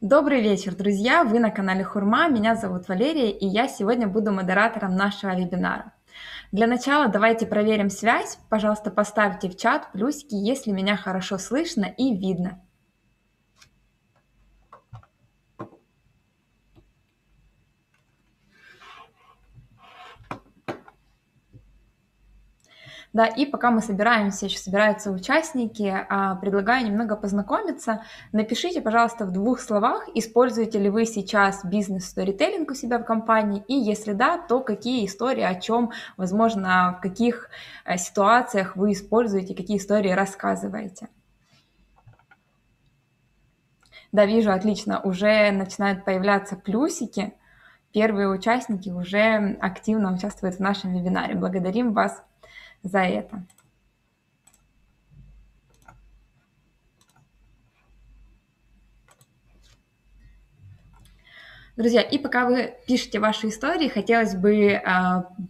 Добрый вечер, друзья! Вы на канале Хурма, меня зовут Валерия, и я сегодня буду модератором нашего вебинара. Для начала давайте проверим связь. Пожалуйста, поставьте в чат плюсики, если меня хорошо слышно и видно. Да, и пока мы собираемся, еще собираются участники, а, предлагаю немного познакомиться. Напишите, пожалуйста, в двух словах, используете ли вы сейчас бизнес-сторителлинг у себя в компании, и если да, то какие истории, о чем, возможно, в каких э, ситуациях вы используете, какие истории рассказываете. Да, вижу, отлично, уже начинают появляться плюсики. Первые участники уже активно участвуют в нашем вебинаре. Благодарим вас за это. Друзья, и пока вы пишете ваши истории, хотелось бы э,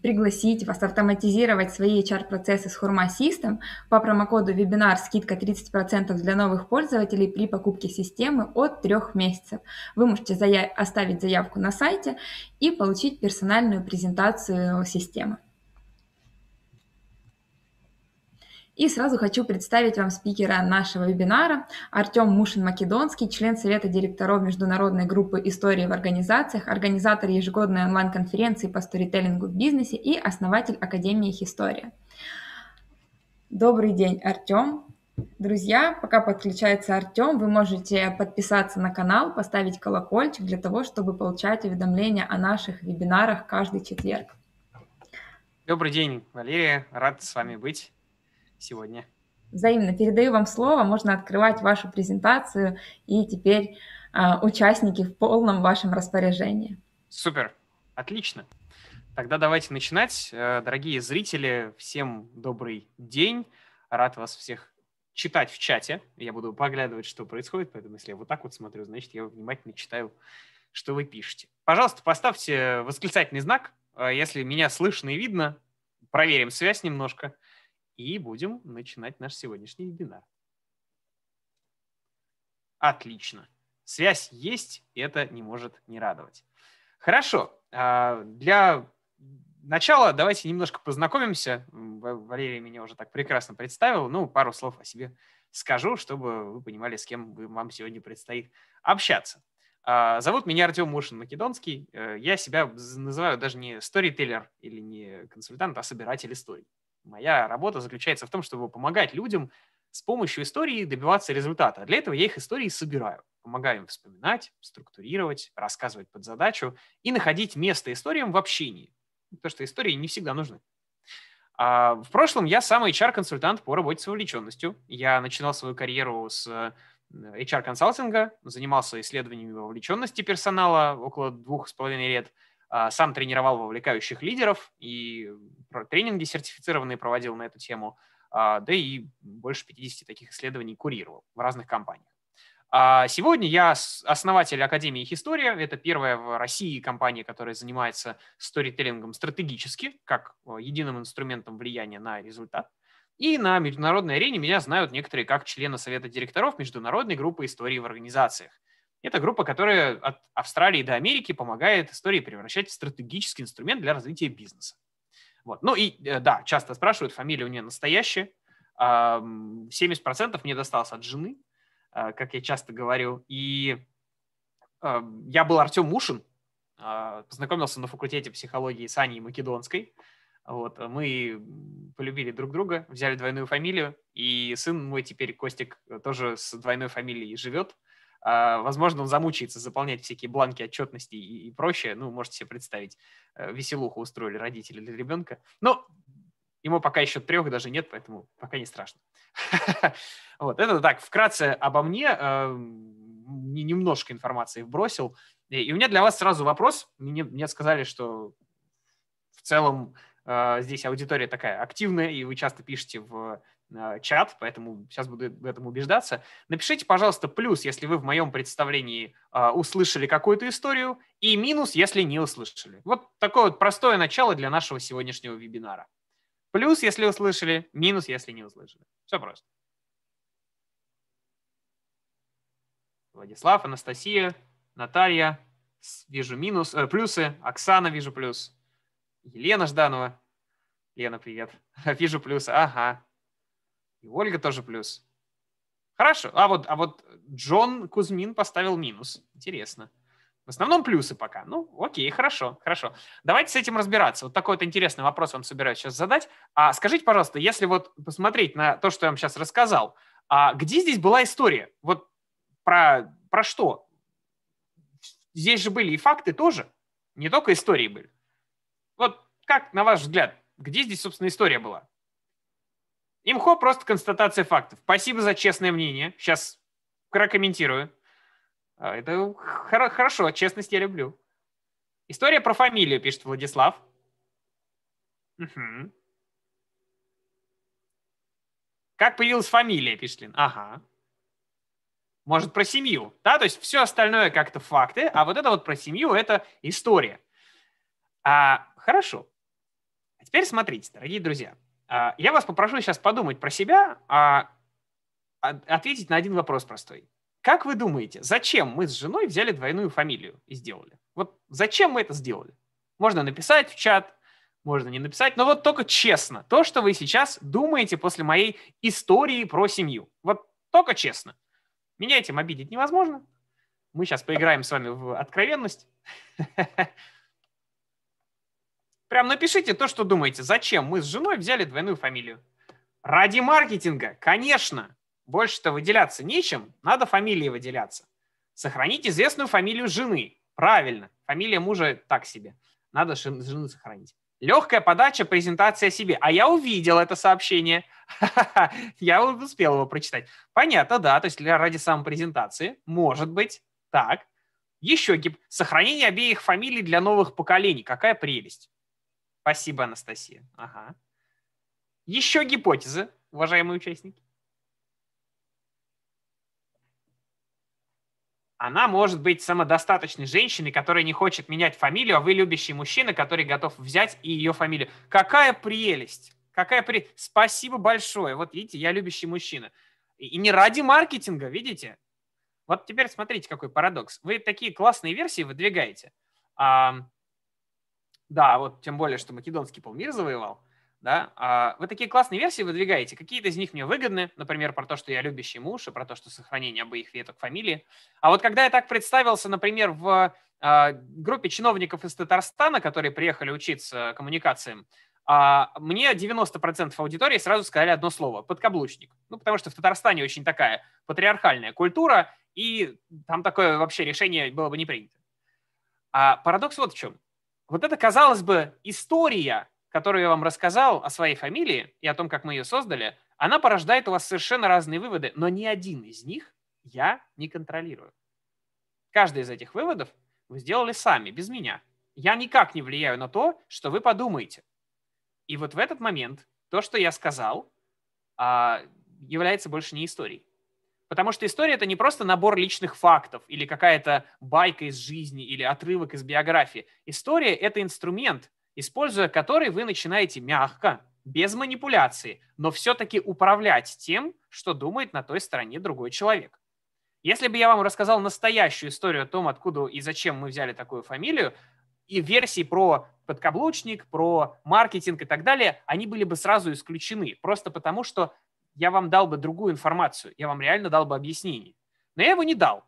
пригласить вас автоматизировать свои HR-процессы с Hurma System. По промокоду вебинар скидка 30% для новых пользователей при покупке системы от 3 месяцев. Вы можете заяв- оставить заявку на сайте и получить персональную презентацию системы. И сразу хочу представить вам спикера нашего вебинара Артем Мушин-Македонский, член Совета директоров Международной группы истории в организациях, организатор ежегодной онлайн-конференции по сторителлингу в бизнесе и основатель Академии их история. Добрый день, Артем. Друзья, пока подключается Артем, вы можете подписаться на канал, поставить колокольчик для того, чтобы получать уведомления о наших вебинарах каждый четверг. Добрый день, Валерия. Рад с вами быть сегодня. Взаимно передаю вам слово, можно открывать вашу презентацию, и теперь э, участники в полном вашем распоряжении. Супер, отлично. Тогда давайте начинать. Э, дорогие зрители, всем добрый день. Рад вас всех читать в чате. Я буду поглядывать, что происходит, поэтому если я вот так вот смотрю, значит, я внимательно читаю, что вы пишете. Пожалуйста, поставьте восклицательный знак, э, если меня слышно и видно. Проверим связь немножко и будем начинать наш сегодняшний вебинар. Отлично. Связь есть, это не может не радовать. Хорошо. А, для начала давайте немножко познакомимся. Валерий меня уже так прекрасно представил. Ну, пару слов о себе скажу, чтобы вы понимали, с кем вам сегодня предстоит общаться. А, зовут меня Артем Мушин Македонский. Э, я себя называю даже не сторителлер или не консультант, а собиратель историй. Моя работа заключается в том, чтобы помогать людям с помощью истории добиваться результата. Для этого я их истории собираю, помогаю им вспоминать, структурировать, рассказывать под задачу и находить место историям в общении, потому что истории не всегда нужны. А в прошлом я сам HR-консультант по работе с вовлеченностью. Я начинал свою карьеру с э, HR-консалтинга, занимался исследованиями вовлеченности персонала около двух с половиной лет – а, сам тренировал вовлекающих лидеров и э, тренинги сертифицированные проводил на эту тему, а, да и больше 50 таких исследований курировал в разных компаниях. А, сегодня я основатель Академии их история. Это первая в России компания, которая занимается сторителлингом стратегически, как э, единым инструментом влияния на результат. И на международной арене меня знают некоторые как члена Совета директоров Международной группы истории в организациях. Это группа, которая от Австралии до Америки помогает истории превращать в стратегический инструмент для развития бизнеса. Вот. Ну и э, да, часто спрашивают, фамилия у нее настоящая. 70% мне досталось от жены, э, как я часто говорю. И я был Артем Мушин, э, познакомился на факультете психологии с Аней Македонской. Вот, мы полюбили друг друга, взяли двойную фамилию, и сын мой теперь, Костик, тоже с двойной фамилией живет – а, возможно, он замучается заполнять всякие бланки отчетности и, и прочее. Ну, можете себе представить, э, веселуху устроили родители для ребенка. Но ему пока еще трех даже нет, поэтому пока не страшно. Вот, это так, вкратце обо мне. Эм, немножко информации вбросил. И у меня для вас сразу вопрос. Мне, мне сказали, что в целом э, здесь аудитория такая активная, и вы часто пишете в Э, чат, поэтому сейчас буду в этом убеждаться. Напишите, пожалуйста, плюс, если вы в моем представлении э, услышали какую-то историю, и минус, если не услышали. Вот такое вот простое начало для нашего сегодняшнего вебинара. Плюс, если услышали, минус, если не услышали. Все просто. Владислав, Анастасия, Наталья, вижу минус, э, плюсы, Оксана вижу плюс, Елена Жданова. Лена, привет. Вижу плюсы. Ага, и Ольга тоже плюс. Хорошо. А вот, а вот Джон Кузьмин поставил минус. Интересно. В основном плюсы пока. Ну, окей, хорошо, хорошо. Давайте с этим разбираться. Вот такой вот интересный вопрос вам собираюсь сейчас задать. А скажите, пожалуйста, если вот посмотреть на то, что я вам сейчас рассказал, а где здесь была история? Вот про, про что? Здесь же были и факты тоже, не только истории были. Вот как, на ваш взгляд, где здесь, собственно, история была? Имхо просто констатация фактов. Спасибо за честное мнение. Сейчас прокомментирую. А, это хор- хорошо, честность я люблю. История про фамилию, пишет Владислав. Угу. Как появилась фамилия, пишет Лин. Ага. Может, про семью. Да, то есть все остальное как-то факты, а вот это вот про семью – это история. А, хорошо. А теперь смотрите, дорогие друзья. А, я вас попрошу сейчас подумать про себя, а ответить на один вопрос простой. Как вы думаете, зачем мы с женой взяли двойную фамилию и сделали? Вот зачем мы это сделали? Можно написать в чат, можно не написать, но вот только честно, то, что вы сейчас думаете после моей истории про семью. Вот только честно. Меня этим обидеть невозможно. Мы сейчас поиграем с вами в откровенность. Прям напишите то, что думаете. Зачем мы с женой взяли двойную фамилию? Ради маркетинга, конечно. Больше-то выделяться нечем, надо фамилии выделяться. Сохранить известную фамилию жены. Правильно. Фамилия мужа так себе. Надо жену сохранить. Легкая подача, презентация о себе. А я увидел это сообщение. Я успел его прочитать. Понятно, да. То есть ради самопрезентации. Может быть. Так. Еще гип. Сохранение обеих фамилий для новых поколений. Какая прелесть. Спасибо, Анастасия. Ага. Еще гипотезы, уважаемые участники. Она может быть самодостаточной женщиной, которая не хочет менять фамилию, а вы любящий мужчина, который готов взять и ее фамилию. Какая прелесть! Какая при... Спасибо большое. Вот видите, я любящий мужчина. И не ради маркетинга, видите? Вот теперь смотрите, какой парадокс. Вы такие классные версии выдвигаете. Да, вот тем более, что македонский полмир завоевал. Да? А вы такие классные версии выдвигаете. Какие-то из них мне выгодны, например, про то, что я любящий муж, и про то, что сохранение обоих веток фамилии. А вот когда я так представился, например, в а, группе чиновников из Татарстана, которые приехали учиться коммуникациям, а, мне 90% аудитории сразу сказали одно слово – подкаблучник. Ну, потому что в Татарстане очень такая патриархальная культура, и там такое вообще решение было бы не принято. А парадокс вот в чем. Вот это, казалось бы, история, которую я вам рассказал о своей фамилии и о том, как мы ее создали, она порождает у вас совершенно разные выводы, но ни один из них я не контролирую. Каждый из этих выводов вы сделали сами, без меня. Я никак не влияю на то, что вы подумаете. И вот в этот момент то, что я сказал, а, является больше не историей. Потому что история — это не просто набор личных фактов или какая-то байка из жизни или отрывок из биографии. История — это инструмент, используя который вы начинаете мягко, без манипуляции, но все-таки управлять тем, что думает на той стороне другой человек. Если бы я вам рассказал настоящую историю о том, откуда и зачем мы взяли такую фамилию, и версии про подкаблучник, про маркетинг и так далее, они были бы сразу исключены, просто потому что я вам дал бы другую информацию, я вам реально дал бы объяснение. Но я его не дал.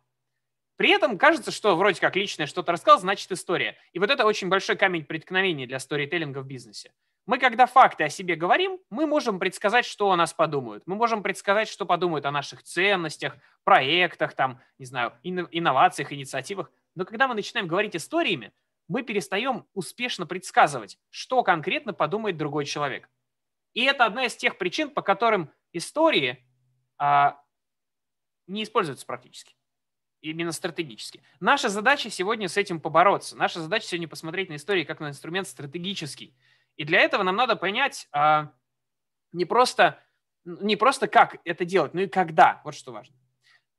При этом кажется, что вроде как личное что-то рассказал, значит история. И вот это очень большой камень преткновения для сторителлинга в бизнесе. Мы, когда факты о себе говорим, мы можем предсказать, что о нас подумают. Мы можем предсказать, что подумают о наших ценностях, проектах, там, не знаю, инновациях, инициативах. Но когда мы начинаем говорить историями, мы перестаем успешно предсказывать, что конкретно подумает другой человек. И это одна из тех причин, по которым истории а, не используются практически, именно стратегически. Наша задача сегодня с этим побороться. Наша задача сегодня посмотреть на истории как на инструмент стратегический. И для этого нам надо понять а, не, просто, не просто как это делать, но и когда. Вот что важно.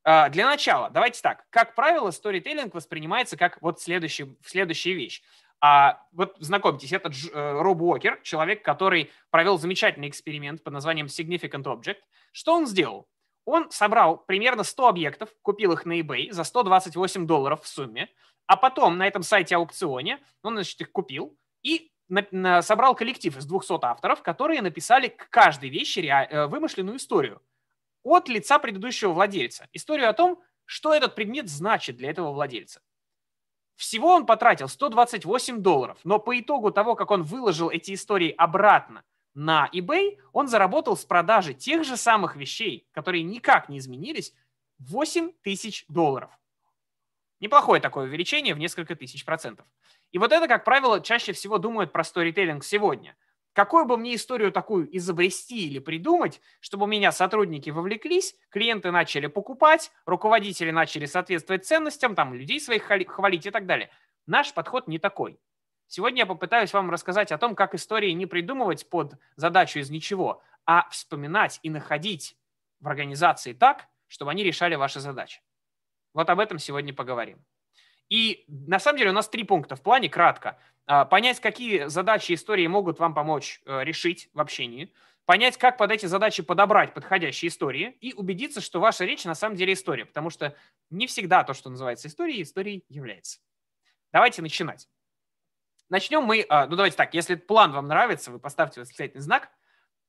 А, для начала, давайте так. Как правило, сторителлинг воспринимается как вот следующий, следующая вещь. А вот знакомьтесь, это Дж, э, Роб Уокер, человек, который провел замечательный эксперимент под названием Significant Object. Что он сделал? Он собрал примерно 100 объектов, купил их на eBay за 128 долларов в сумме, а потом на этом сайте аукционе он, значит, их купил и на, на, собрал коллектив из 200 авторов, которые написали к каждой вещи реа- э, вымышленную историю от лица предыдущего владельца. Историю о том, что этот предмет значит для этого владельца. Всего он потратил 128 долларов, но по итогу того, как он выложил эти истории обратно на eBay, он заработал с продажи тех же самых вещей, которые никак не изменились, 8 тысяч долларов. Неплохое такое увеличение в несколько тысяч процентов. И вот это, как правило, чаще всего думают про сторителлинг сегодня. Какую бы мне историю такую изобрести или придумать, чтобы у меня сотрудники вовлеклись, клиенты начали покупать, руководители начали соответствовать ценностям, там людей своих хвалить и так далее. Наш подход не такой. Сегодня я попытаюсь вам рассказать о том, как истории не придумывать под задачу из ничего, а вспоминать и находить в организации так, чтобы они решали ваши задачи. Вот об этом сегодня поговорим. И на самом деле у нас три пункта в плане, кратко. А, понять, какие задачи истории могут вам помочь э, решить в общении, понять, как под эти задачи подобрать подходящие истории и убедиться, что ваша речь на самом деле история, потому что не всегда то, что называется историей, историей является. Давайте начинать. Начнем мы, а, ну давайте так, если план вам нравится, вы поставьте восклицательный знак,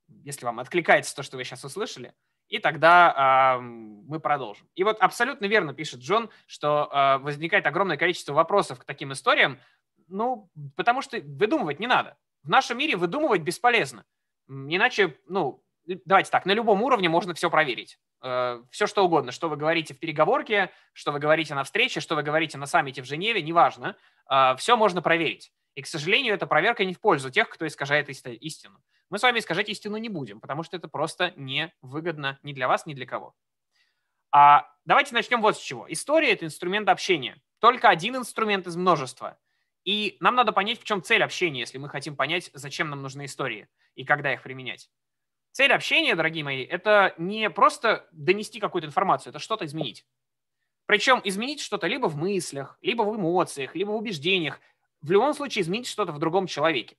если вам откликается то, что вы сейчас услышали – и тогда э, мы продолжим. И вот абсолютно верно пишет Джон, что э, возникает огромное количество вопросов к таким историям, ну, потому что выдумывать не надо. В нашем мире выдумывать бесполезно. Иначе, ну, давайте так, на любом уровне можно все проверить. Э, все что угодно, что вы говорите в переговорке, что вы говорите на встрече, что вы говорите на саммите в Женеве, неважно, э, а, все можно проверить. И, к сожалению, эта проверка не в пользу тех, кто искажает истину мы с вами искажать истину не будем, потому что это просто невыгодно ни для вас, ни для кого. А давайте начнем вот с чего. История – это инструмент общения. Только один инструмент из множества. И нам надо понять, в чем цель общения, если мы хотим понять, зачем нам нужны истории и когда их применять. Цель общения, дорогие мои, это не просто донести какую-то информацию, это что-то изменить. Причем изменить что-то либо в мыслях, либо в эмоциях, либо в убеждениях. В любом случае изменить что-то в другом человеке.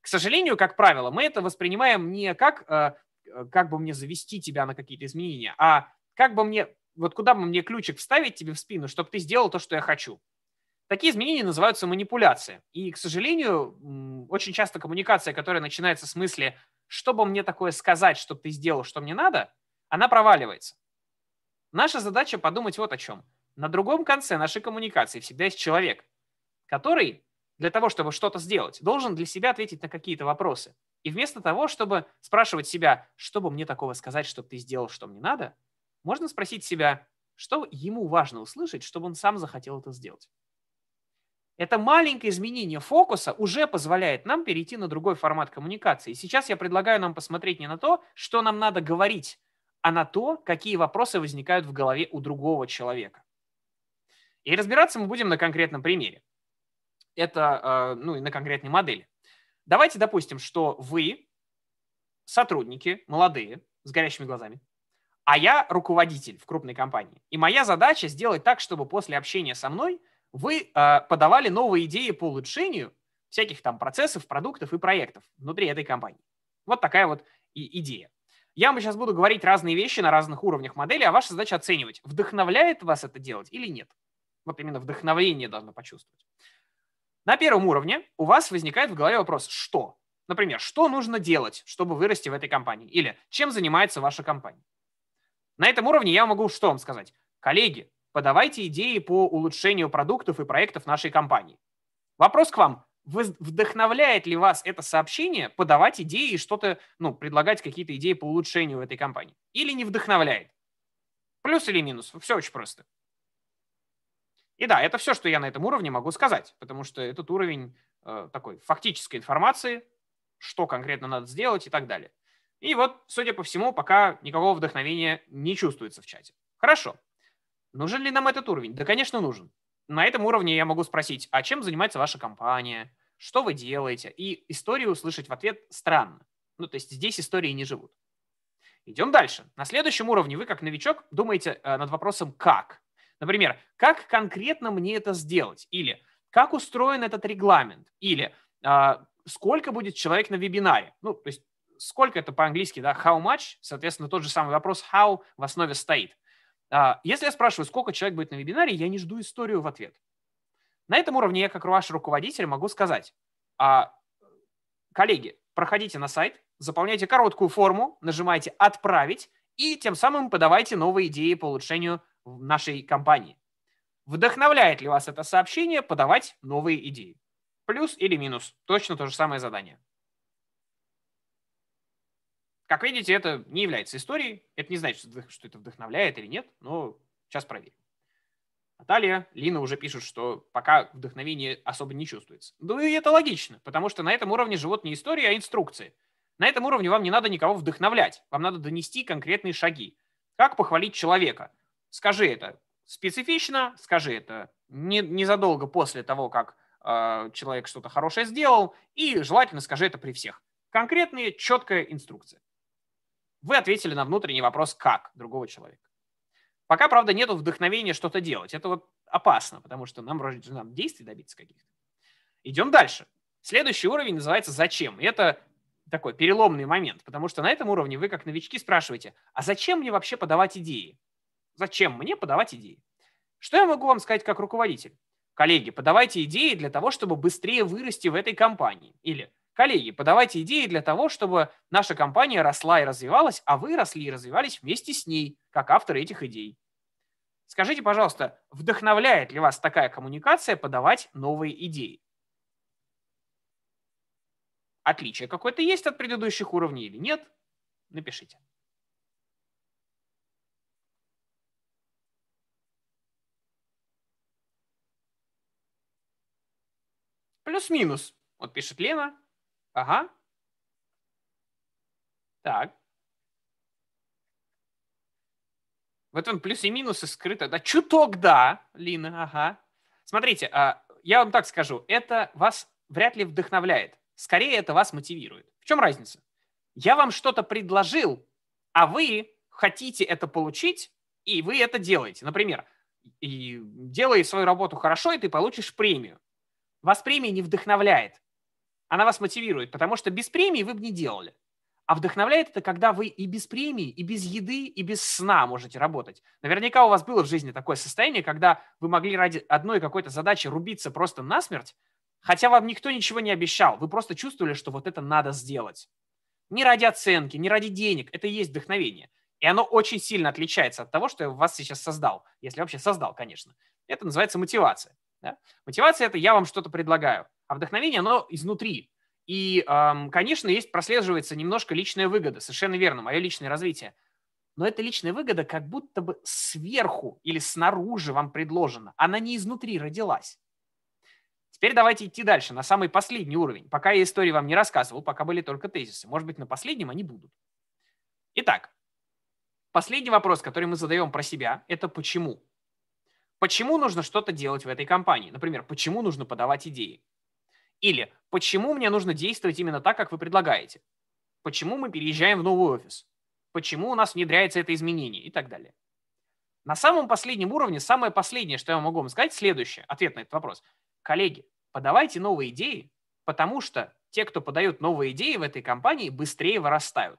К сожалению, как правило, мы это воспринимаем не как э, э, как бы мне завести тебя на какие-то изменения, а как бы мне, вот куда бы мне ключик вставить тебе в спину, чтобы ты сделал то, что я хочу. Такие изменения называются манипуляции. И, к сожалению, очень часто коммуникация, которая начинается с мысли, чтобы мне такое сказать, чтобы ты сделал, что мне надо, она проваливается. Наша задача подумать вот о чем. На другом конце нашей коммуникации всегда есть человек, который для того, чтобы что-то сделать, должен для себя ответить на какие-то вопросы. И вместо того, чтобы спрашивать себя, что бы мне такого сказать, чтобы ты сделал, что мне надо, можно спросить себя, что ему важно услышать, чтобы он сам захотел это сделать. Это маленькое изменение фокуса уже позволяет нам перейти на другой формат коммуникации. Сейчас я предлагаю нам посмотреть не на то, что нам надо говорить, а на то, какие вопросы возникают в голове у другого человека. И разбираться мы будем на конкретном примере это э, ну, на конкретной модели. Давайте допустим, что вы сотрудники, молодые, с горящими глазами, а я руководитель в крупной компании. И моя задача сделать так, чтобы после общения со мной вы э, подавали новые идеи по улучшению всяких там процессов, продуктов и проектов внутри этой компании. Вот такая вот и идея. Я вам сейчас буду говорить разные вещи на разных уровнях модели, а ваша задача оценивать, вдохновляет вас это делать или нет. Вот именно вдохновение должно почувствовать. На первом уровне у вас возникает в голове вопрос «что?». Например, что нужно делать, чтобы вырасти в этой компании? Или чем занимается ваша компания? На этом уровне я могу что вам сказать? Коллеги, подавайте идеи по улучшению продуктов и проектов нашей компании. Вопрос к вам. Вдохновляет ли вас это сообщение подавать идеи и что-то, ну, предлагать какие-то идеи по улучшению в этой компании? Или не вдохновляет? Плюс или минус? Все очень просто. И да, это все, что я на этом уровне могу сказать, потому что этот уровень э, такой фактической информации, что конкретно надо сделать и так далее. И вот, судя по всему, пока никакого вдохновения не чувствуется в чате. Хорошо. Нужен ли нам этот уровень? Да, конечно, нужен. На этом уровне я могу спросить, а чем занимается ваша компания, что вы делаете? И историю услышать в ответ странно. Ну, то есть здесь истории не живут. Идем дальше. На следующем уровне вы, как новичок, думаете э, над вопросом «как?». Например, как конкретно мне это сделать? Или как устроен этот регламент? Или а, сколько будет человек на вебинаре? Ну, то есть сколько это по-английски, да, how much, соответственно, тот же самый вопрос how в основе стоит. А, если я спрашиваю, сколько человек будет на вебинаре, я не жду историю в ответ. На этом уровне я, как ваш руководитель, могу сказать, а, коллеги, проходите на сайт, заполняйте короткую форму, нажимайте «Отправить», и тем самым подавайте новые идеи по улучшению в нашей компании. Вдохновляет ли вас это сообщение подавать новые идеи? Плюс или минус? Точно то же самое задание. Как видите, это не является историей. Это не значит, что это вдохновляет или нет, но сейчас проверим. Наталья, Лина уже пишут, что пока вдохновение особо не чувствуется. Да ну и это логично, потому что на этом уровне живут не истории, а инструкции. На этом уровне вам не надо никого вдохновлять, вам надо донести конкретные шаги. Как похвалить человека? скажи это специфично, скажи это не, незадолго после того, как а, человек что-то хорошее сделал, и желательно скажи это при всех. Конкретные четкая инструкция. Вы ответили на внутренний вопрос «как» другого человека. Пока, правда, нет вдохновения что-то делать. Это вот опасно, потому что нам нам действий добиться каких-то. Идем дальше. Следующий уровень называется «Зачем?». И это такой переломный момент, потому что на этом уровне вы, как новички, спрашиваете, а зачем мне вообще подавать идеи? Зачем мне подавать идеи? Что я могу вам сказать как руководитель? Коллеги, подавайте идеи для того, чтобы быстрее вырасти в этой компании. Или, коллеги, подавайте идеи для того, чтобы наша компания росла и развивалась, а вы росли и развивались вместе с ней, как авторы этих идей. Скажите, пожалуйста, вдохновляет ли вас такая коммуникация подавать новые идеи? Отличие какое-то есть от предыдущих уровней или нет? Напишите. Плюс-минус. Вот пишет Лена. Ага. Так. вот он плюс и минусы скрыто. Да, чуток, да, Лина, ага. Смотрите, а, я вам так скажу, это вас вряд ли вдохновляет. Скорее, это вас мотивирует. В чем разница? Я вам что-то предложил, а вы хотите это получить, и вы это делаете. Например, и делай свою работу хорошо, и ты получишь премию. Вас премия не вдохновляет. Она вас мотивирует, потому что без премии вы бы не делали. А вдохновляет это, когда вы и без премии, и без еды, и без сна можете работать. Наверняка у вас было в жизни такое состояние, когда вы могли ради одной какой-то задачи рубиться просто насмерть, хотя вам никто ничего не обещал. Вы просто чувствовали, что вот это надо сделать. Не ради оценки, не ради денег. Это и есть вдохновение. И оно очень сильно отличается от того, что я вас сейчас создал. Если вообще создал, конечно. Это называется мотивация. Да? Мотивация – это я вам что-то предлагаю, а вдохновение – оно изнутри. И, конечно, есть прослеживается немножко личная выгода, совершенно верно, мое личное развитие. Но эта личная выгода как будто бы сверху или снаружи вам предложена. Она не изнутри родилась. Теперь давайте идти дальше, на самый последний уровень. Пока я истории вам не рассказывал, пока были только тезисы. Может быть, на последнем они будут. Итак, последний вопрос, который мы задаем про себя, это почему почему нужно что-то делать в этой компании. Например, почему нужно подавать идеи? Или почему мне нужно действовать именно так, как вы предлагаете? Почему мы переезжаем в новый офис? Почему у нас внедряется это изменение и так далее? На самом последнем уровне, самое последнее, что я могу вам сказать, следующее, ответ на этот вопрос. Коллеги, подавайте новые идеи, потому что те, кто подает новые идеи в этой компании, быстрее вырастают.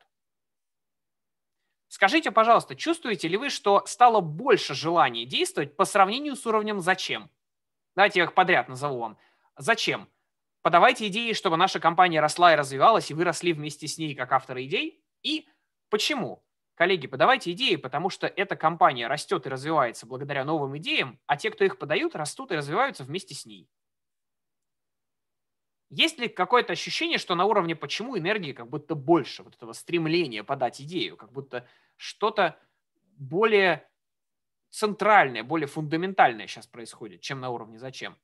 Скажите, пожалуйста, чувствуете ли вы, что стало больше желания действовать по сравнению с уровнем «зачем»? Давайте я их подряд назову вам. Зачем? Подавайте идеи, чтобы наша компания росла и развивалась, и вы росли вместе с ней как авторы идей. И почему? Коллеги, подавайте идеи, потому что эта компания растет и развивается благодаря новым идеям, а те, кто их подают, растут и развиваются вместе с ней. Есть ли какое-то ощущение, что на уровне почему энергии как будто больше вот этого стремления подать идею, как будто что-то более центральное, более фундаментальное сейчас происходит, чем на уровне зачем?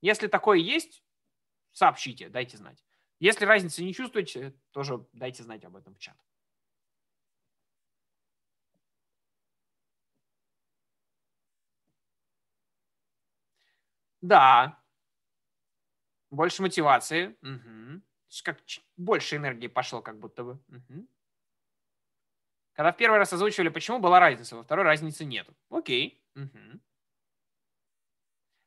Если такое есть, сообщите, дайте знать. Если разницы не чувствуете, тоже дайте знать об этом в чат. Да, больше мотивации. Угу. Как, больше энергии пошло как будто бы. Угу. Когда в первый раз озвучивали, почему была разница, во второй разницы нет. Окей. Угу.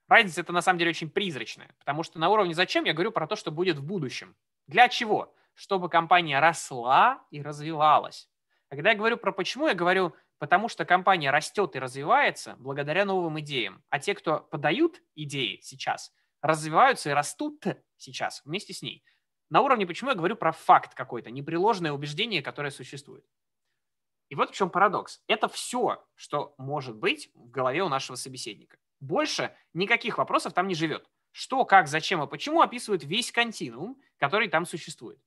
Разница это на самом деле очень призрачная, потому что на уровне зачем я говорю про то, что будет в будущем. Для чего? Чтобы компания росла и развивалась. Когда я говорю про почему, я говорю, потому что компания растет и развивается благодаря новым идеям. А те, кто подают идеи сейчас, развиваются и растут сейчас вместе с ней. На уровне, почему я говорю про факт какой-то, непреложное убеждение, которое существует. И вот в чем парадокс. Это все, что может быть в голове у нашего собеседника. Больше никаких вопросов там не живет. Что, как, зачем и почему описывают весь континуум, который там существует.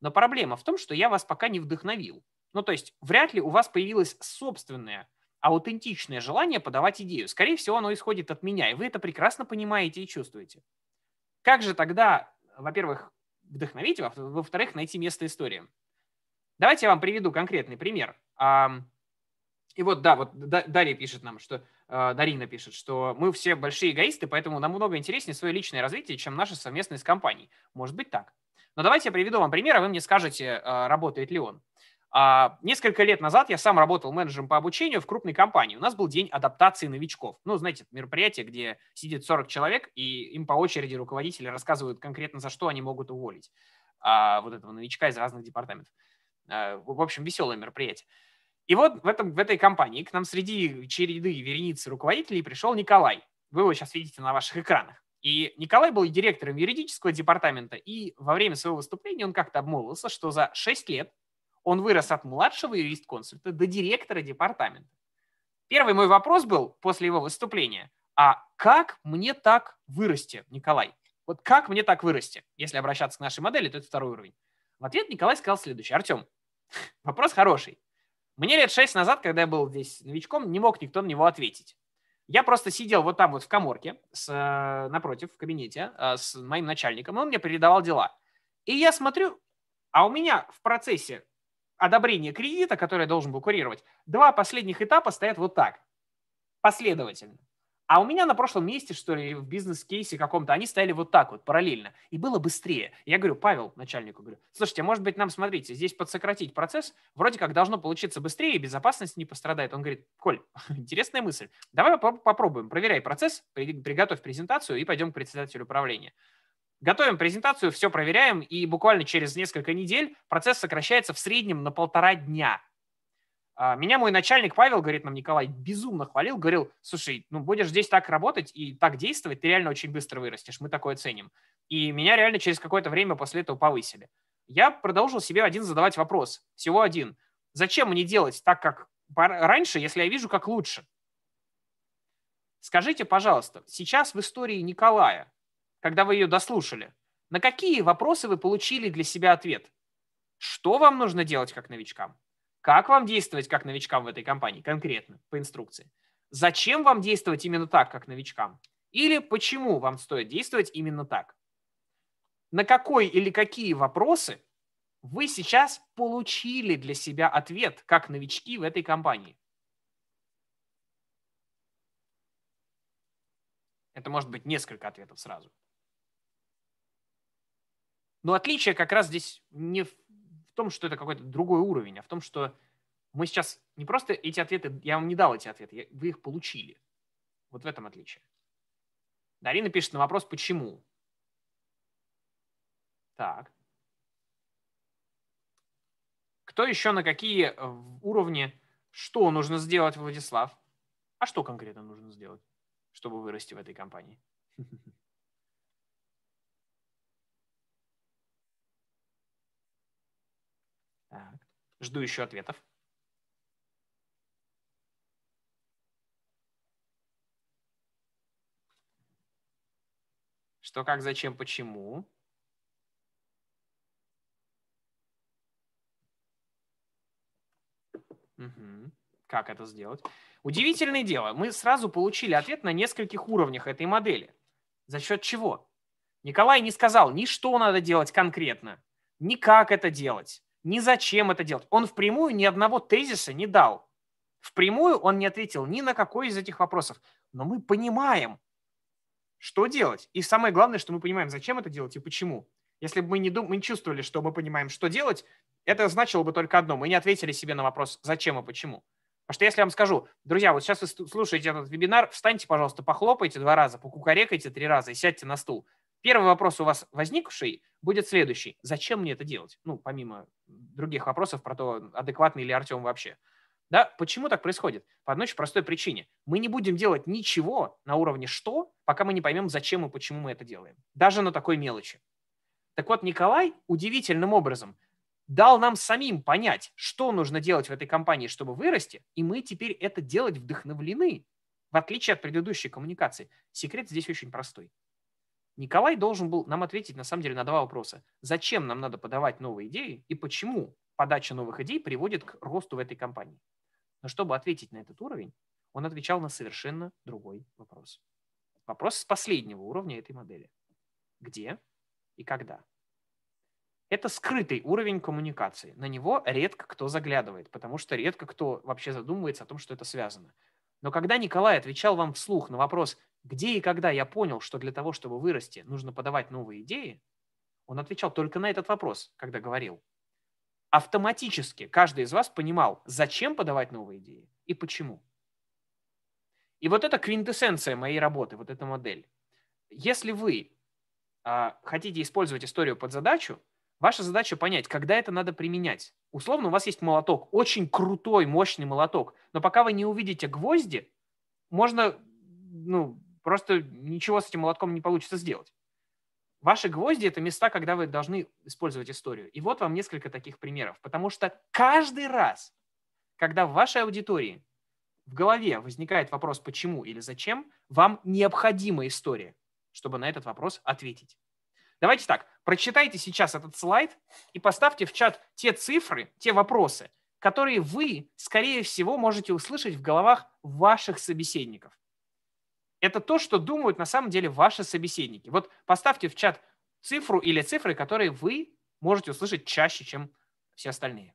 Но проблема в том, что я вас пока не вдохновил. Ну, то есть вряд ли у вас появилось собственное аутентичное желание подавать идею. Скорее всего, оно исходит от меня, и вы это прекрасно понимаете и чувствуете. Как же тогда, во-первых, вдохновить, во-вторых, найти место истории? Давайте я вам приведу конкретный пример. И вот, да, вот Дарья пишет нам, что э, Дарина пишет, что мы все большие эгоисты, поэтому нам много интереснее свое личное развитие, чем наше совместное с компанией. Может быть так. Но давайте я приведу вам пример, а вы мне скажете, э, работает ли он. А, несколько лет назад я сам работал менеджером по обучению в крупной компании. У нас был день адаптации новичков. Ну, знаете, мероприятие, где сидит 40 человек, и им по очереди руководители рассказывают конкретно, за что они могут уволить а, вот этого новичка из разных департаментов. А, в общем, веселое мероприятие. И вот в, этом, в этой компании к нам среди череды вереницы руководителей пришел Николай. Вы его сейчас видите на ваших экранах. И Николай был директором юридического департамента, и во время своего выступления он как-то обмолвился, что за 6 лет он вырос от младшего юрист-консульта до директора департамента. Первый мой вопрос был после его выступления. А как мне так вырасти, Николай? Вот как мне так вырасти? Если обращаться к нашей модели, то это второй уровень. В ответ Николай сказал следующее. Артем, вопрос хороший. Мне лет шесть назад, когда я был здесь новичком, не мог никто на него ответить. Я просто сидел вот там вот в коморке с, э, напротив, в кабинете э, с моим начальником, и он мне передавал дела. И я смотрю, а у меня в процессе Одобрение кредита, который я должен был курировать, два последних этапа стоят вот так, последовательно. А у меня на прошлом месте, что ли, в бизнес-кейсе каком-то, они стояли вот так вот, параллельно. И было быстрее. Я говорю, Павел, начальнику, говорю, слушайте, может быть, нам, смотрите, здесь подсократить процесс, вроде как должно получиться быстрее, и безопасность не пострадает. Он говорит, Коль, интересная мысль, давай попробуем, проверяй процесс, приготовь презентацию и пойдем к председателю управления. Готовим презентацию, все проверяем, и буквально через несколько недель процесс сокращается в среднем на полтора дня. А, меня мой начальник Павел, говорит нам Николай, безумно хвалил, говорил, слушай, ну будешь здесь так работать и так действовать, ты реально очень быстро вырастешь, мы такое ценим. И меня реально через какое-то время после этого повысили. Я продолжил себе один задавать вопрос, всего один. Зачем мне делать так, как раньше, если я вижу, как лучше? Скажите, пожалуйста, сейчас в истории Николая когда вы ее дослушали, на какие вопросы вы получили для себя ответ? Что вам нужно делать как новичкам? Как вам действовать как новичкам в этой компании конкретно по инструкции? Зачем вам действовать именно так, как новичкам? Или почему вам стоит действовать именно так? На какой или какие вопросы вы сейчас получили для себя ответ, как новички в этой компании? Это может быть несколько ответов сразу. Но отличие как раз здесь не в том, что это какой-то другой уровень, а в том, что мы сейчас не просто эти ответы, я вам не дал эти ответы, вы их получили. Вот в этом отличие. Дарина пишет на вопрос, почему. Так. Кто еще на какие э, уровни, что нужно сделать, Владислав? А что конкретно нужно сделать, чтобы вырасти в этой компании? Жду еще ответов. Что, как, зачем, почему. Угу. Как это сделать? Удивительное дело. Мы сразу получили ответ на нескольких уровнях этой модели. За счет чего? Николай не сказал ни что надо делать конкретно, ни как это делать ни зачем это делать. Он впрямую ни одного тезиса не дал. Впрямую он не ответил ни на какой из этих вопросов. Но мы понимаем, что делать. И самое главное, что мы понимаем, зачем это делать и почему. Если бы мы не, дум... мы не чувствовали, что мы понимаем, что делать, это значило бы только одно. Мы не ответили себе на вопрос, зачем и почему. Потому что если я вам скажу, друзья, вот сейчас вы слушаете этот вебинар, встаньте, пожалуйста, похлопайте два раза, покукарекайте три раза и сядьте на стул. Первый вопрос у вас возникший будет следующий. Зачем мне это делать? Ну, помимо других вопросов про то, адекватный ли Артем вообще. Да, почему так происходит? По одной очень простой причине. Мы не будем делать ничего на уровне «что», пока мы не поймем, зачем и почему мы это делаем. Даже на такой мелочи. Так вот, Николай удивительным образом дал нам самим понять, что нужно делать в этой компании, чтобы вырасти, и мы теперь это делать вдохновлены, в отличие от предыдущей коммуникации. Секрет здесь очень простой. Николай должен был нам ответить, на самом деле, на два вопроса. Зачем нам надо подавать новые идеи и почему подача новых идей приводит к росту в этой компании? Но чтобы ответить на этот уровень, он отвечал на совершенно другой вопрос. Вопрос с последнего уровня этой модели. Где и когда? Это скрытый уровень коммуникации. На него редко кто заглядывает, потому что редко кто вообще задумывается о том, что это связано. Но когда Николай отвечал вам вслух на вопрос, где и когда я понял, что для того, чтобы вырасти, нужно подавать новые идеи, он отвечал только на этот вопрос, когда говорил. Автоматически каждый из вас понимал, зачем подавать новые идеи и почему. И вот это квинтэссенция моей работы, вот эта модель. Если вы а, хотите использовать историю под задачу, ваша задача понять, когда это надо применять. Условно, у вас есть молоток, очень крутой, мощный молоток, но пока вы не увидите гвозди, можно ну, просто ничего с этим молотком не получится сделать. Ваши гвозди – это места, когда вы должны использовать историю. И вот вам несколько таких примеров. Потому что каждый раз, когда в вашей аудитории в голове возникает вопрос «почему» или «зачем», вам необходима история, чтобы на этот вопрос ответить. Давайте так, прочитайте сейчас этот слайд и поставьте в чат те цифры, те вопросы, которые вы, скорее всего, можете услышать в головах ваших собеседников это то, что думают на самом деле ваши собеседники. Вот поставьте в чат цифру или цифры, которые вы можете услышать чаще, чем все остальные.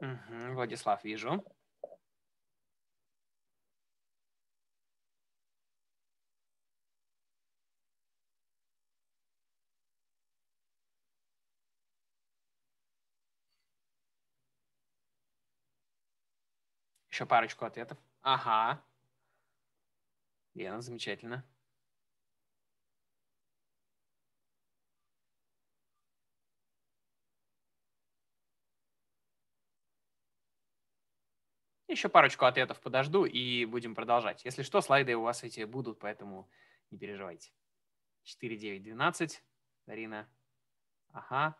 Угу, Владислав, вижу. Еще парочку ответов. Ага. Лена, замечательно. еще парочку ответов подожду и будем продолжать. Если что, слайды у вас эти будут, поэтому не переживайте. 4, 9, 12. Дарина. Ага.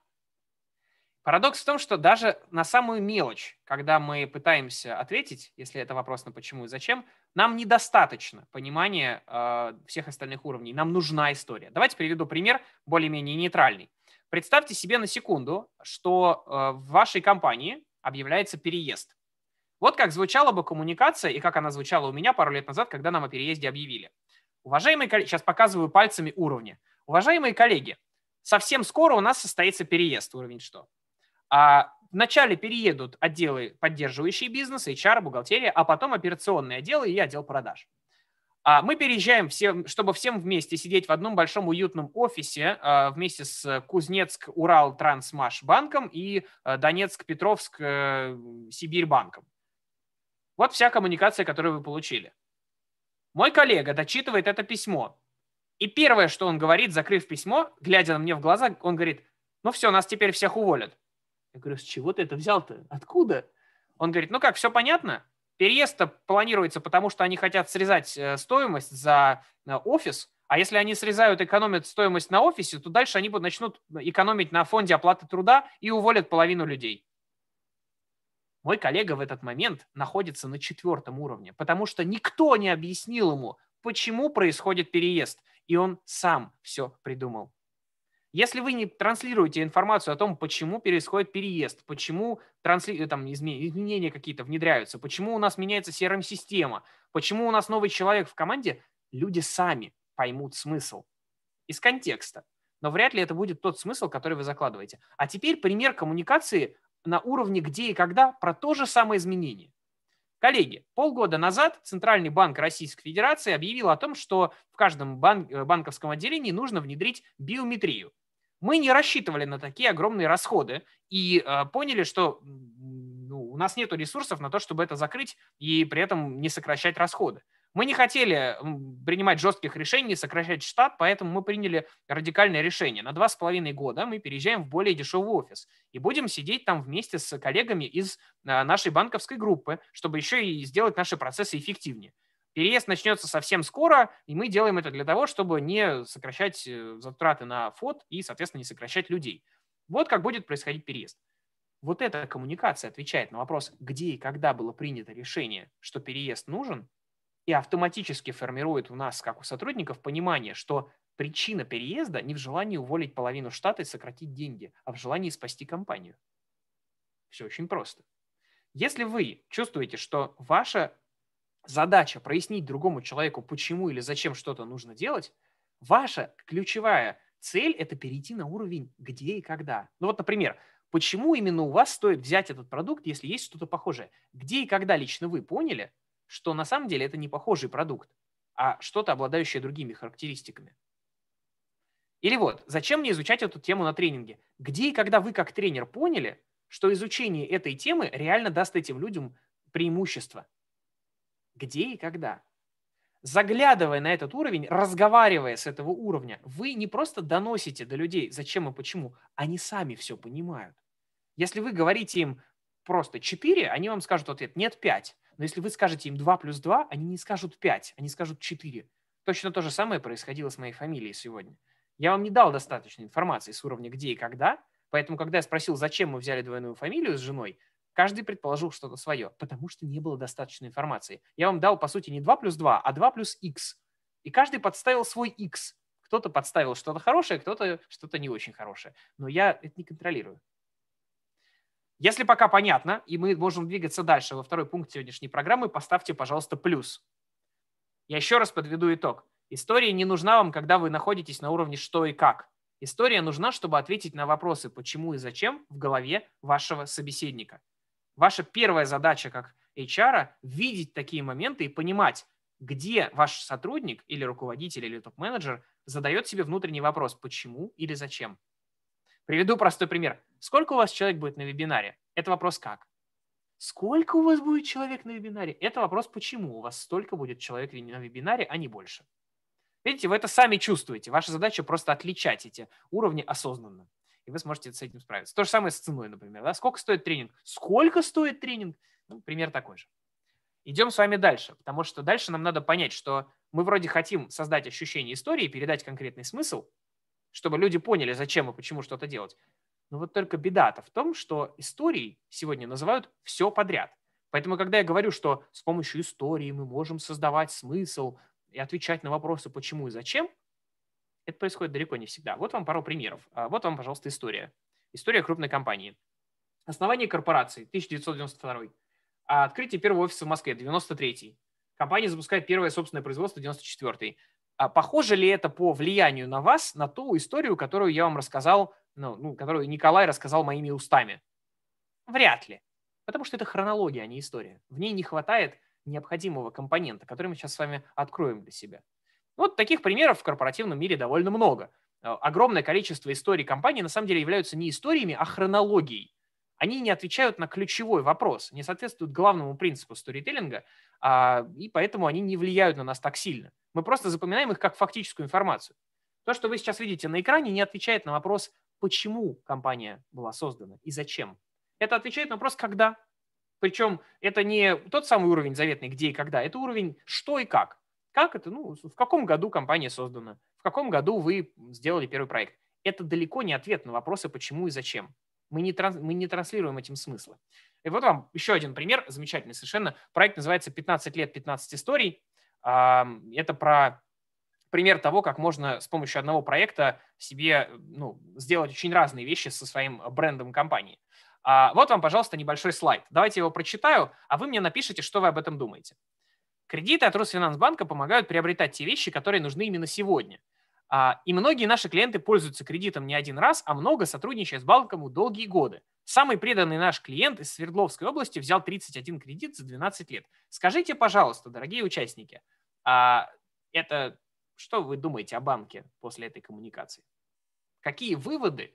Парадокс в том, что даже на самую мелочь, когда мы пытаемся ответить, если это вопрос на почему и зачем, нам недостаточно понимания э, всех остальных уровней. Нам нужна история. Давайте приведу пример более-менее нейтральный. Представьте себе на секунду, что э, в вашей компании объявляется переезд. Вот как звучала бы коммуникация и как она звучала у меня пару лет назад, когда нам о переезде объявили. Уважаемые коллеги, сейчас показываю пальцами уровни. Уважаемые коллеги, совсем скоро у нас состоится переезд, уровень что? А вначале переедут отделы, поддерживающие бизнес, HR, бухгалтерия, а потом операционные отделы и отдел продаж. А мы переезжаем, всем, чтобы всем вместе сидеть в одном большом уютном офисе а, вместе с Кузнецк, Урал, Трансмаш банком и э, Донецк, Петровск, э, Сибирь банком. Вот вся коммуникация, которую вы получили. Мой коллега дочитывает это письмо. И первое, что он говорит, закрыв письмо, глядя на мне в глаза, он говорит, ну все, нас теперь всех уволят. Я говорю, с чего ты это взял-то? Откуда? Он говорит, ну как, все понятно? Переезд планируется, потому что они хотят срезать э, стоимость за э, офис, а если они срезают, экономят стоимость на офисе, то дальше они начнут э, экономить на фонде оплаты труда и уволят половину людей. Мой коллега в этот момент находится на четвертом уровне, потому что никто не объяснил ему, почему происходит переезд, и он сам все придумал. Если вы не транслируете информацию о том, почему происходит переезд, почему трансли... Э, там, изменения какие-то внедряются, почему у нас меняется CRM-система, почему у нас новый человек в команде, люди сами поймут смысл из контекста. Но вряд ли это будет тот смысл, который вы закладываете. А теперь пример коммуникации на уровне где и когда про то же самое изменение. Коллеги, полгода назад Центральный банк Российской Федерации объявил о том, что в каждом банк, э, банковском отделении нужно внедрить биометрию. Мы не рассчитывали на такие огромные расходы и э, поняли, что ну, у нас нет ресурсов на то, чтобы это закрыть и при этом не сокращать расходы. Мы не хотели принимать жестких решений, сокращать штат, поэтому мы приняли радикальное решение. На два с половиной года мы переезжаем в более дешевый офис и будем сидеть там вместе с коллегами из а, нашей банковской группы, чтобы еще и сделать наши процессы эффективнее. Переезд начнется совсем скоро, и мы делаем это для того, чтобы не сокращать э, затраты на фот и, соответственно, не сокращать людей. Вот как будет происходить переезд. Вот эта коммуникация отвечает на вопрос, где и когда было принято решение, что переезд нужен, и автоматически формирует у нас, как у сотрудников, понимание, что причина переезда не в желании уволить половину штата и сократить деньги, а в желании спасти компанию. Все очень просто. Если вы чувствуете, что ваша задача прояснить другому человеку, почему или зачем что-то нужно делать, ваша ключевая цель – это перейти на уровень где и когда. Ну вот, например, почему именно у вас стоит взять этот продукт, если есть что-то похожее? Где и когда лично вы поняли – что на самом деле это не похожий продукт, а что-то, обладающее другими характеристиками. Или вот, зачем мне изучать эту тему на тренинге? Где и когда вы как тренер поняли, что изучение этой темы реально даст этим людям преимущество? Где и когда? Заглядывая на этот уровень, разговаривая с этого уровня, вы не просто доносите до людей, зачем и почему, они сами все понимают. Если вы говорите им просто 4, они вам скажут ответ «нет, 5». Но если вы скажете им 2 плюс 2, они не скажут 5, они скажут 4. Точно то же самое происходило с моей фамилией сегодня. Я вам не дал достаточной информации с уровня где и когда, поэтому когда я спросил, зачем мы взяли двойную фамилию с женой, каждый предположил что-то свое, потому что не было достаточной информации. Я вам дал, по сути, не 2 плюс 2, а 2 плюс x. И каждый подставил свой x. Кто-то подставил что-то хорошее, кто-то что-то не очень хорошее. Но я это не контролирую. Если пока понятно, и мы можем двигаться дальше во второй пункт сегодняшней программы, поставьте, пожалуйста, плюс. Я еще раз подведу итог. История не нужна вам, когда вы находитесь на уровне что и как. История нужна, чтобы ответить на вопросы «почему» и «зачем» в голове вашего собеседника. Ваша первая задача как HR – видеть такие моменты и понимать, где ваш сотрудник или руководитель или топ-менеджер задает себе внутренний вопрос «почему» или «зачем». Приведу простой пример. Сколько у вас человек будет на вебинаре? Это вопрос как. Сколько у вас будет человек на вебинаре? Это вопрос почему у вас столько будет человек на вебинаре, а не больше. Видите, вы это сами чувствуете. Ваша задача просто отличать эти уровни осознанно. И вы сможете с этим справиться. То же самое с ценой, например. Да? Сколько стоит тренинг? Сколько стоит тренинг? Ну, пример такой же. Идем с вами дальше, потому что дальше нам надо понять, что мы вроде хотим создать ощущение истории, передать конкретный смысл, чтобы люди поняли, зачем и почему что-то делать. Но ну, вот только беда-то в том, что истории сегодня называют все подряд. Поэтому, когда я говорю, что с помощью истории мы можем создавать смысл и отвечать на вопросы «почему» и «зачем», это происходит далеко не всегда. Вот вам пару примеров. А, вот вам, пожалуйста, история. История крупной компании. Основание корпорации 1992. А открытие первого офиса в Москве 93. Компания запускает первое собственное производство 94. А похоже ли это по влиянию на вас на ту историю, которую я вам рассказал ну, ну, которую Николай рассказал моими устами? Вряд ли. Потому что это хронология, а не история. В ней не хватает необходимого компонента, который мы сейчас с вами откроем для себя. Вот таких примеров в корпоративном мире довольно много. Э, огромное количество историй компаний на самом деле являются не историями, а хронологией. Они не отвечают на ключевой вопрос, не соответствуют главному принципу сторителлинга, а, и поэтому они не влияют на нас так сильно. Мы просто запоминаем их как фактическую информацию. То, что вы сейчас видите на экране, не отвечает на вопрос, почему компания была создана и зачем. Это отвечает на вопрос «когда?». Причем это не тот самый уровень заветный «где и когда», это уровень «что и как». Как это? Ну, в каком году компания создана? В каком году вы сделали первый проект? Это далеко не ответ на вопросы «почему и зачем?». Мы не, транс, мы не транслируем этим смыслы. И вот вам еще один пример, замечательный совершенно. Проект называется «15 лет, 15 историй». Это про пример того, как можно с помощью одного проекта себе ну, сделать очень разные вещи со своим брендом компании. А вот вам, пожалуйста, небольшой слайд. Давайте я его прочитаю, а вы мне напишите, что вы об этом думаете. Кредиты от Росфинансбанка помогают приобретать те вещи, которые нужны именно сегодня. А, и многие наши клиенты пользуются кредитом не один раз, а много сотрудничая с банком долгие годы. Самый преданный наш клиент из Свердловской области взял 31 кредит за 12 лет. Скажите, пожалуйста, дорогие участники, а, это что вы думаете о банке после этой коммуникации? Какие выводы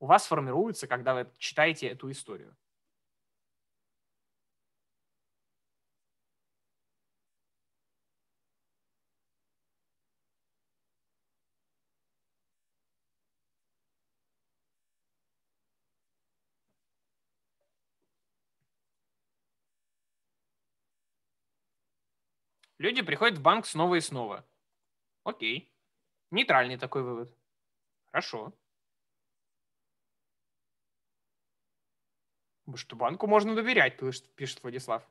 у вас формируются, когда вы читаете эту историю? Люди приходят в банк снова и снова. Окей. Нейтральный такой вывод. Хорошо. Что банку можно доверять, пишет Владислав.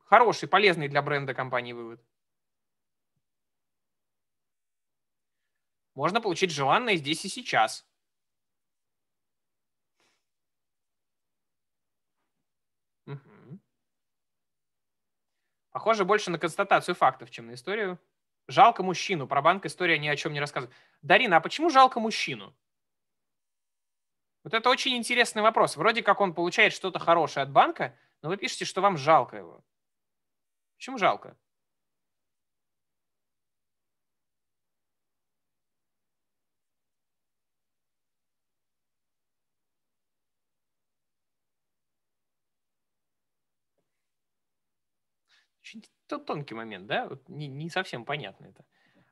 Хороший, полезный для бренда компании вывод. Можно получить желанное здесь и сейчас. Угу. Похоже больше на констатацию фактов, чем на историю. Жалко мужчину. Про банк история ни о чем не рассказывает. Дарина, а почему жалко мужчину? Вот это очень интересный вопрос. Вроде как он получает что-то хорошее от банка, но вы пишете, что вам жалко его. Почему жалко? Очень тонкий момент, да? не, не совсем понятно это.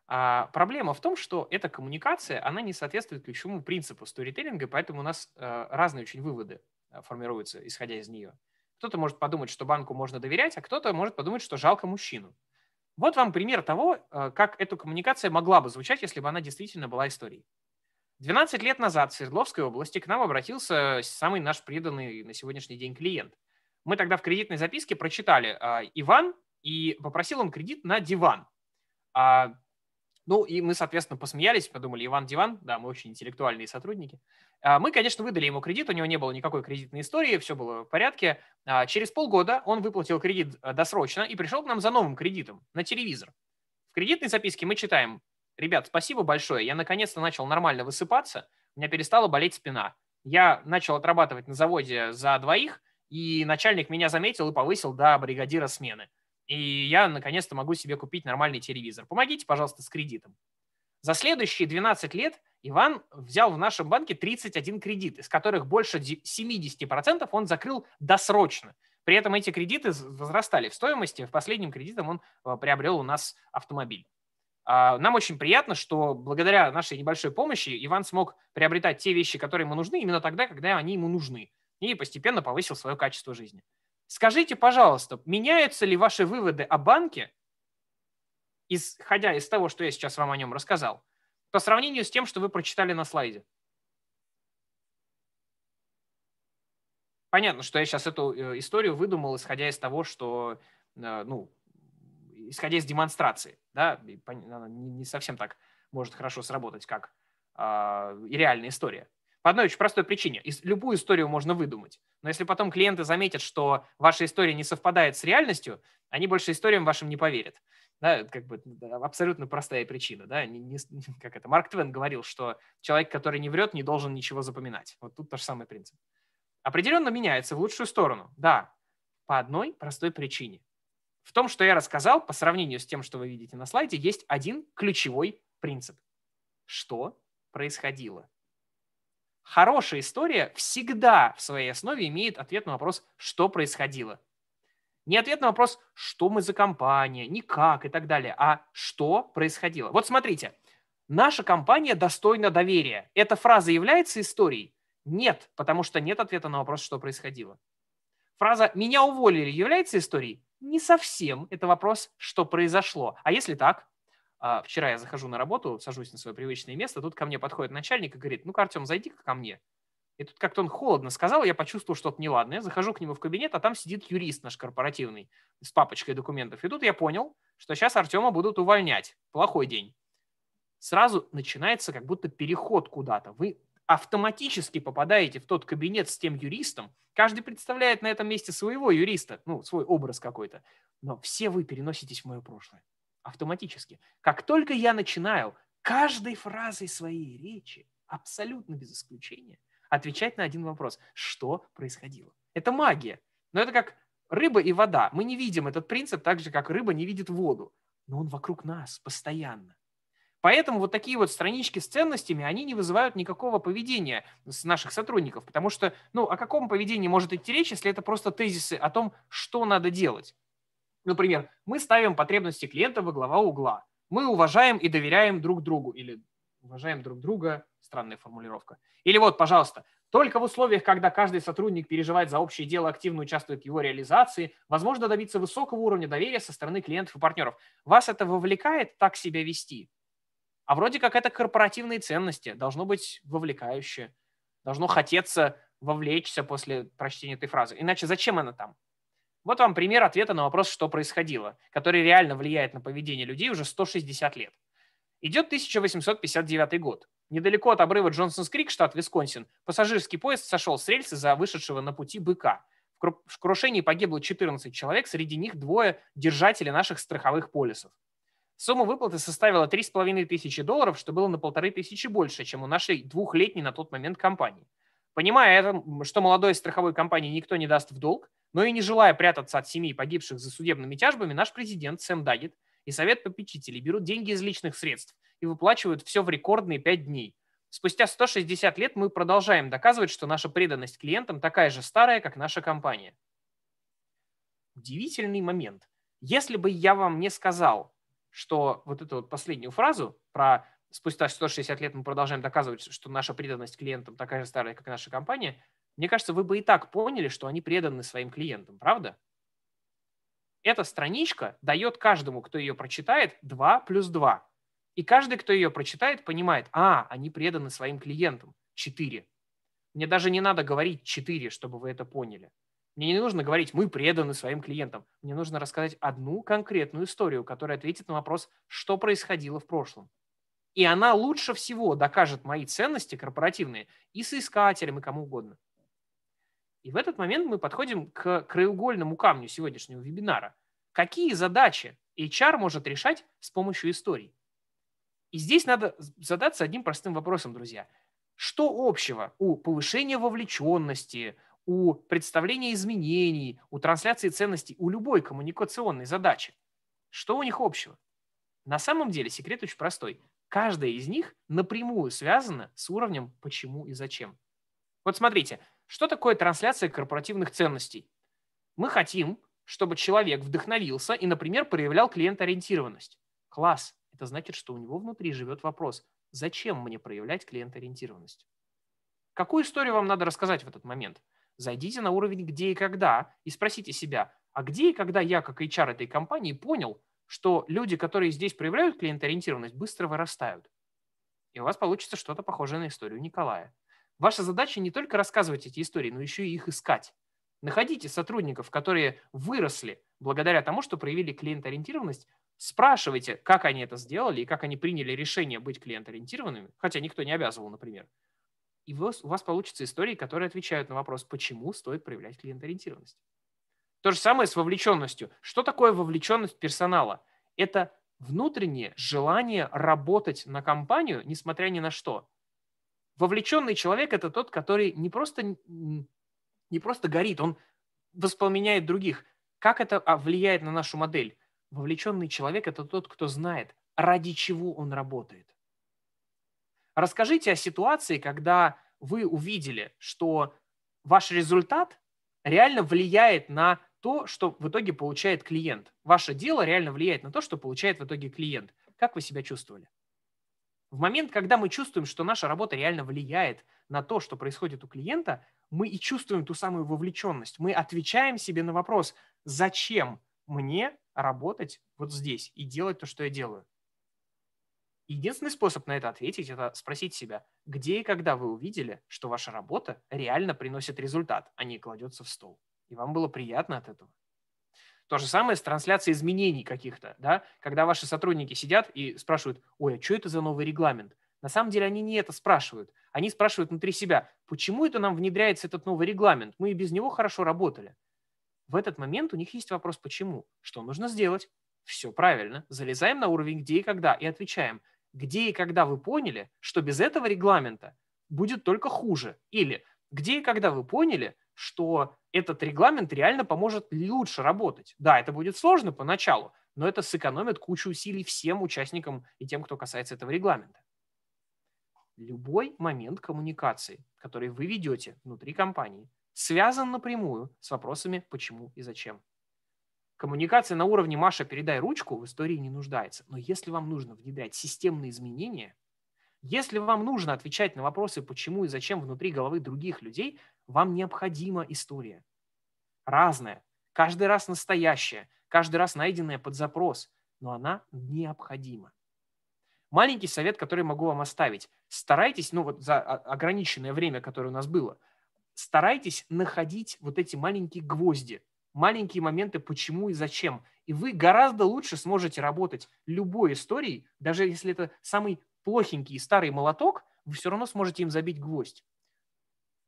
А проблема в том, что эта коммуникация, она не соответствует ключевому принципу сторителлинга, поэтому у нас э, разные очень выводы э, формируются, исходя из нее. Кто-то может подумать, что банку можно доверять, а кто-то может подумать, что жалко мужчину. Вот вам пример того, э, как эта коммуникация могла бы звучать, если бы она действительно была историей. 12 лет назад в Свердловской области к нам обратился самый наш преданный на сегодняшний день клиент. Мы тогда в кредитной записке прочитали а, Иван и попросил он кредит на диван. А, ну, и мы, соответственно, посмеялись, подумали, Иван Диван, да, мы очень интеллектуальные сотрудники. А, мы, конечно, выдали ему кредит, у него не было никакой кредитной истории, все было в порядке. Через полгода он выплатил кредит досрочно и пришел к нам за новым кредитом на телевизор. В кредитной записке мы читаем, ребят, спасибо большое, я наконец-то начал нормально высыпаться, у меня перестала болеть спина. Я начал отрабатывать на заводе за двоих – и начальник меня заметил и повысил до бригадира смены. И я наконец-то могу себе купить нормальный телевизор. Помогите, пожалуйста, с кредитом. За следующие 12 лет Иван взял в нашем банке 31 кредит, из которых больше 70% он закрыл досрочно. При этом эти кредиты возрастали в стоимости. В последнем кредитом он э, приобрел у нас автомобиль. А, нам очень приятно, что благодаря нашей небольшой помощи Иван смог приобретать те вещи, которые ему нужны, именно тогда, когда они ему нужны и постепенно повысил свое качество жизни. Скажите, пожалуйста, меняются ли ваши выводы о банке, исходя из того, что я сейчас вам о нем рассказал, по сравнению с тем, что вы прочитали на слайде? Понятно, что я сейчас эту э, историю выдумал, исходя из того, что, э, ну, исходя из демонстрации, да, не совсем так может хорошо сработать, как а, реальная история. По одной очень простой причине. Любую историю можно выдумать. Но если потом клиенты заметят, что ваша история не совпадает с реальностью, они больше историям вашим не поверят. Да, как бы да, абсолютно простая причина. Да? Не, не, как это? Марк Твен говорил, что человек, который не врет, не должен ничего запоминать. Вот тут тот же самый принцип. Определенно меняется в лучшую сторону. Да, по одной простой причине. В том, что я рассказал, по сравнению с тем, что вы видите на слайде, есть один ключевой принцип. Что происходило? хорошая история всегда в своей основе имеет ответ на вопрос, что происходило. Не ответ на вопрос, что мы за компания, никак и так далее, а что происходило. Вот смотрите, наша компания достойна доверия. Эта фраза является историей? Нет, потому что нет ответа на вопрос, что происходило. Фраза «меня уволили» является историей? Не совсем. Это вопрос, что произошло. А если так? А, Вчера я захожу на работу, сажусь на свое привычное место, тут ко мне подходит начальник и говорит, ну-ка, Артем, зайди ко мне. И тут как-то он холодно сказал, я почувствовал что-то неладное, захожу к нему в кабинет, а там сидит юрист наш корпоративный с папочкой документов. И тут я понял, что сейчас Артема будут увольнять. Плохой день. Сразу начинается как будто переход куда-то. Вы автоматически попадаете в тот кабинет с тем юристом. Каждый представляет на этом месте своего юриста, ну, свой образ какой-то. Но все вы переноситесь в мое прошлое автоматически. Как только я начинаю каждой фразой своей речи, абсолютно без исключения, отвечать на один вопрос. Что происходило? Это магия. Но это как рыба и вода. Мы не видим этот принцип так же, как рыба не видит воду. Но он вокруг нас постоянно. Поэтому вот такие вот странички с ценностями, они не вызывают никакого поведения с наших сотрудников, потому что, ну, о каком поведении может идти речь, если это просто тезисы о том, что надо делать? Например, мы ставим потребности клиента во глава угла. Мы уважаем и доверяем друг другу. Или уважаем друг друга. Странная формулировка. Или вот, пожалуйста, только в условиях, когда каждый сотрудник переживает за общее дело, активно участвует в его реализации, возможно добиться высокого уровня доверия со стороны клиентов и партнеров. Вас это вовлекает так себя вести? А вроде как это корпоративные ценности. Должно быть вовлекающе. Должно хотеться вовлечься после прочтения этой фразы. Иначе зачем она там? Вот вам пример ответа на вопрос, что происходило, который реально влияет на поведение людей уже 160 лет. Идет 1859 год. Недалеко от обрыва Джонсонс Крик, штат Висконсин, пассажирский поезд сошел с рельсы за вышедшего на пути быка. В крушении погибло 14 человек, среди них двое держателей наших страховых полисов. Сумма выплаты составила 3,5 тысячи долларов, что было на полторы тысячи больше, чем у нашей двухлетней на тот момент компании – Понимая это, что молодой страховой компании никто не даст в долг, но и не желая прятаться от семей погибших за судебными тяжбами, наш президент Сэм Дагет и Совет попечителей берут деньги из личных средств и выплачивают все в рекордные пять дней. Спустя 160 лет мы продолжаем доказывать, что наша преданность клиентам такая же старая, как наша компания. Удивительный момент. Если бы я вам не сказал, что вот эту вот последнюю фразу про спустя 160 лет мы продолжаем доказывать, что наша преданность клиентам такая же старая, как и наша компания, мне кажется, вы бы и так поняли, что они преданы своим клиентам, правда? Эта страничка дает каждому, кто ее прочитает, 2 плюс 2. И каждый, кто ее прочитает, понимает, а, они преданы своим клиентам. 4. Мне даже не надо говорить 4, чтобы вы это поняли. Мне не нужно говорить, мы преданы своим клиентам. Мне нужно рассказать одну конкретную историю, которая ответит на вопрос, что происходило в прошлом. И она лучше всего докажет мои ценности корпоративные и соискателям, и кому угодно. И в этот момент мы подходим к краеугольному камню сегодняшнего вебинара. Какие задачи HR может решать с помощью историй? И здесь надо задаться одним простым вопросом, друзья. Что общего у повышения вовлеченности, у представления изменений, у трансляции ценностей, у любой коммуникационной задачи? Что у них общего? На самом деле секрет очень простой каждая из них напрямую связана с уровнем «почему» и «зачем». Вот смотрите, что такое трансляция корпоративных ценностей? Мы хотим, чтобы человек вдохновился и, например, проявлял клиенториентированность. Класс. Это значит, что у него внутри живет вопрос, зачем мне проявлять клиенториентированность? Какую историю вам надо рассказать в этот момент? Зайдите на уровень «где и когда» и спросите себя, а где и когда я, как HR этой компании, понял, что люди, которые здесь проявляют клиенториентированность, быстро вырастают. И у вас получится что-то похожее на историю Николая. Ваша задача не только рассказывать эти истории, но еще и их искать. Находите сотрудников, которые выросли благодаря тому, что проявили клиенториентированность. спрашивайте, как они это сделали и как они приняли решение быть клиенториентированными, хотя никто не обязывал, например. И у вас, у вас получатся истории, которые отвечают на вопрос, почему стоит проявлять клиенториентированность. То же самое с вовлеченностью. Что такое вовлеченность персонала? Это внутреннее желание работать на компанию, несмотря ни на что. Вовлеченный человек – это тот, который не просто, не просто горит, он воспламеняет других. Как это а, влияет на нашу модель? Вовлеченный человек – это тот, кто знает, ради чего он работает. Расскажите о ситуации, когда вы увидели, что ваш результат реально влияет на то, что в итоге получает клиент. Ваше дело реально влияет на то, что получает в итоге клиент. Как вы себя чувствовали? В момент, когда мы чувствуем, что наша работа реально влияет на то, что происходит у клиента, мы и чувствуем ту самую вовлеченность. Мы отвечаем себе на вопрос, зачем мне работать вот здесь и делать то, что я делаю. Единственный способ на это ответить – это спросить себя, где и когда вы увидели, что ваша работа реально приносит результат, а не кладется в стол и вам было приятно от этого. То же самое с трансляцией изменений каких-то, да, когда ваши сотрудники сидят и спрашивают, ой, а что это за новый регламент? На самом деле они не это спрашивают. Они спрашивают внутри себя, почему это нам внедряется этот новый регламент? Мы и без него хорошо работали. В этот момент у них есть вопрос «почему?», что нужно сделать. Все правильно. Залезаем на уровень «где и когда» и отвечаем, где и когда вы поняли, что без этого регламента будет только хуже. Или где и когда вы поняли, что этот регламент реально поможет лучше работать. Да, это будет сложно поначалу, но это сэкономит кучу усилий всем участникам и тем, кто касается этого регламента. Любой момент коммуникации, который вы ведете внутри компании, связан напрямую с вопросами «почему» и «зачем». Коммуникация на уровне «Маша, передай ручку» в истории не нуждается. Но если вам нужно внедрять системные изменения, если вам нужно отвечать на вопросы «почему» и «зачем» внутри головы других людей, вам необходима история. Разная. Каждый раз настоящая. Каждый раз найденная под запрос. Но она необходима. Маленький совет, который могу вам оставить. Старайтесь, ну вот за ограниченное время, которое у нас было, старайтесь находить вот эти маленькие гвозди, маленькие моменты, почему и зачем. И вы гораздо лучше сможете работать любой историей, даже если это самый плохенький и старый молоток, вы все равно сможете им забить гвоздь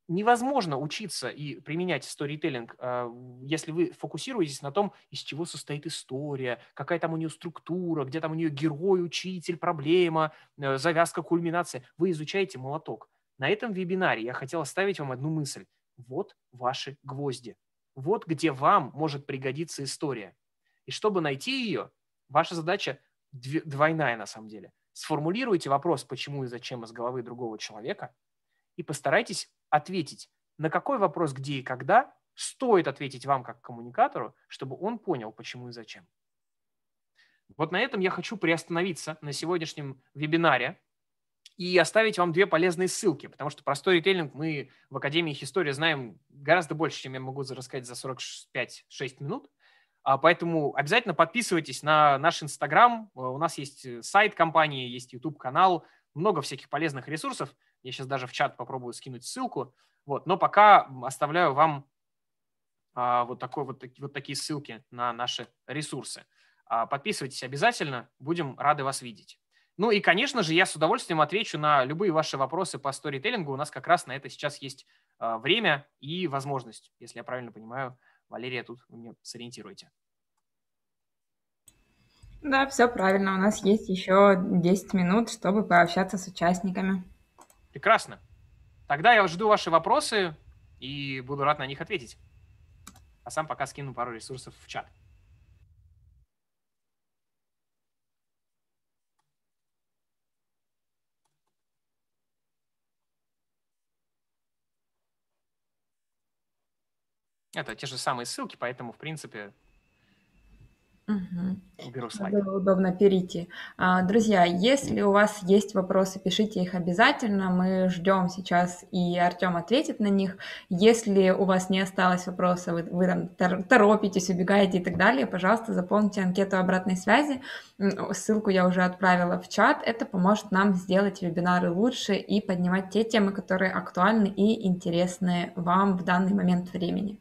невозможно учиться и применять сторителлинг, а, если вы фокусируетесь на том, из чего состоит история, какая там у нее структура, где там у нее герой, учитель, проблема, э, завязка, кульминация. Вы изучаете молоток. На этом вебинаре я хотел оставить вам одну мысль. Вот ваши гвозди. Вот где вам может пригодиться история. И чтобы найти ее, ваша задача двойная на самом деле. Сформулируйте вопрос, почему и зачем из головы другого человека, и постарайтесь ответить, на какой вопрос, где и когда, стоит ответить вам как коммуникатору, чтобы он понял, почему и зачем. Вот на этом я хочу приостановиться на сегодняшнем вебинаре и оставить вам две полезные ссылки, потому что простой сторителлинг мы в Академии их истории знаем гораздо больше, чем я могу рассказать за 45-6 минут. А, поэтому обязательно подписывайтесь на наш Инстаграм. Э, у нас есть э, сайт компании, есть YouTube-канал, много всяких полезных ресурсов. Я сейчас даже в чат попробую скинуть ссылку. Вот, но пока оставляю вам а, вот, такой, вот, таки, вот такие ссылки на наши ресурсы. А, подписывайтесь обязательно, будем рады вас видеть. Ну и, конечно же, я с удовольствием отвечу на любые ваши вопросы по сторителлингу. У нас как раз на это сейчас есть а, время и возможность, если я правильно понимаю. Валерия, тут вы меня сориентируйте. Да, все правильно. У нас есть еще 10 минут, чтобы пообщаться с участниками. Прекрасно. Тогда я жду ваши вопросы и буду рад на них ответить. А сам пока скину пару ресурсов в чат. Это те же самые ссылки, поэтому, в принципе, Угу. Уберу слайд. удобно перейти. А, друзья, если у вас есть вопросы, пишите их обязательно. Мы ждем сейчас, и Артем ответит на них. Если у вас не осталось вопросов, вы, вы там торопитесь, убегаете и так далее, пожалуйста, заполните анкету обратной связи. Ссылку я уже отправила в чат. Это поможет нам сделать вебинары лучше и поднимать те темы, которые актуальны и интересны вам в данный момент времени.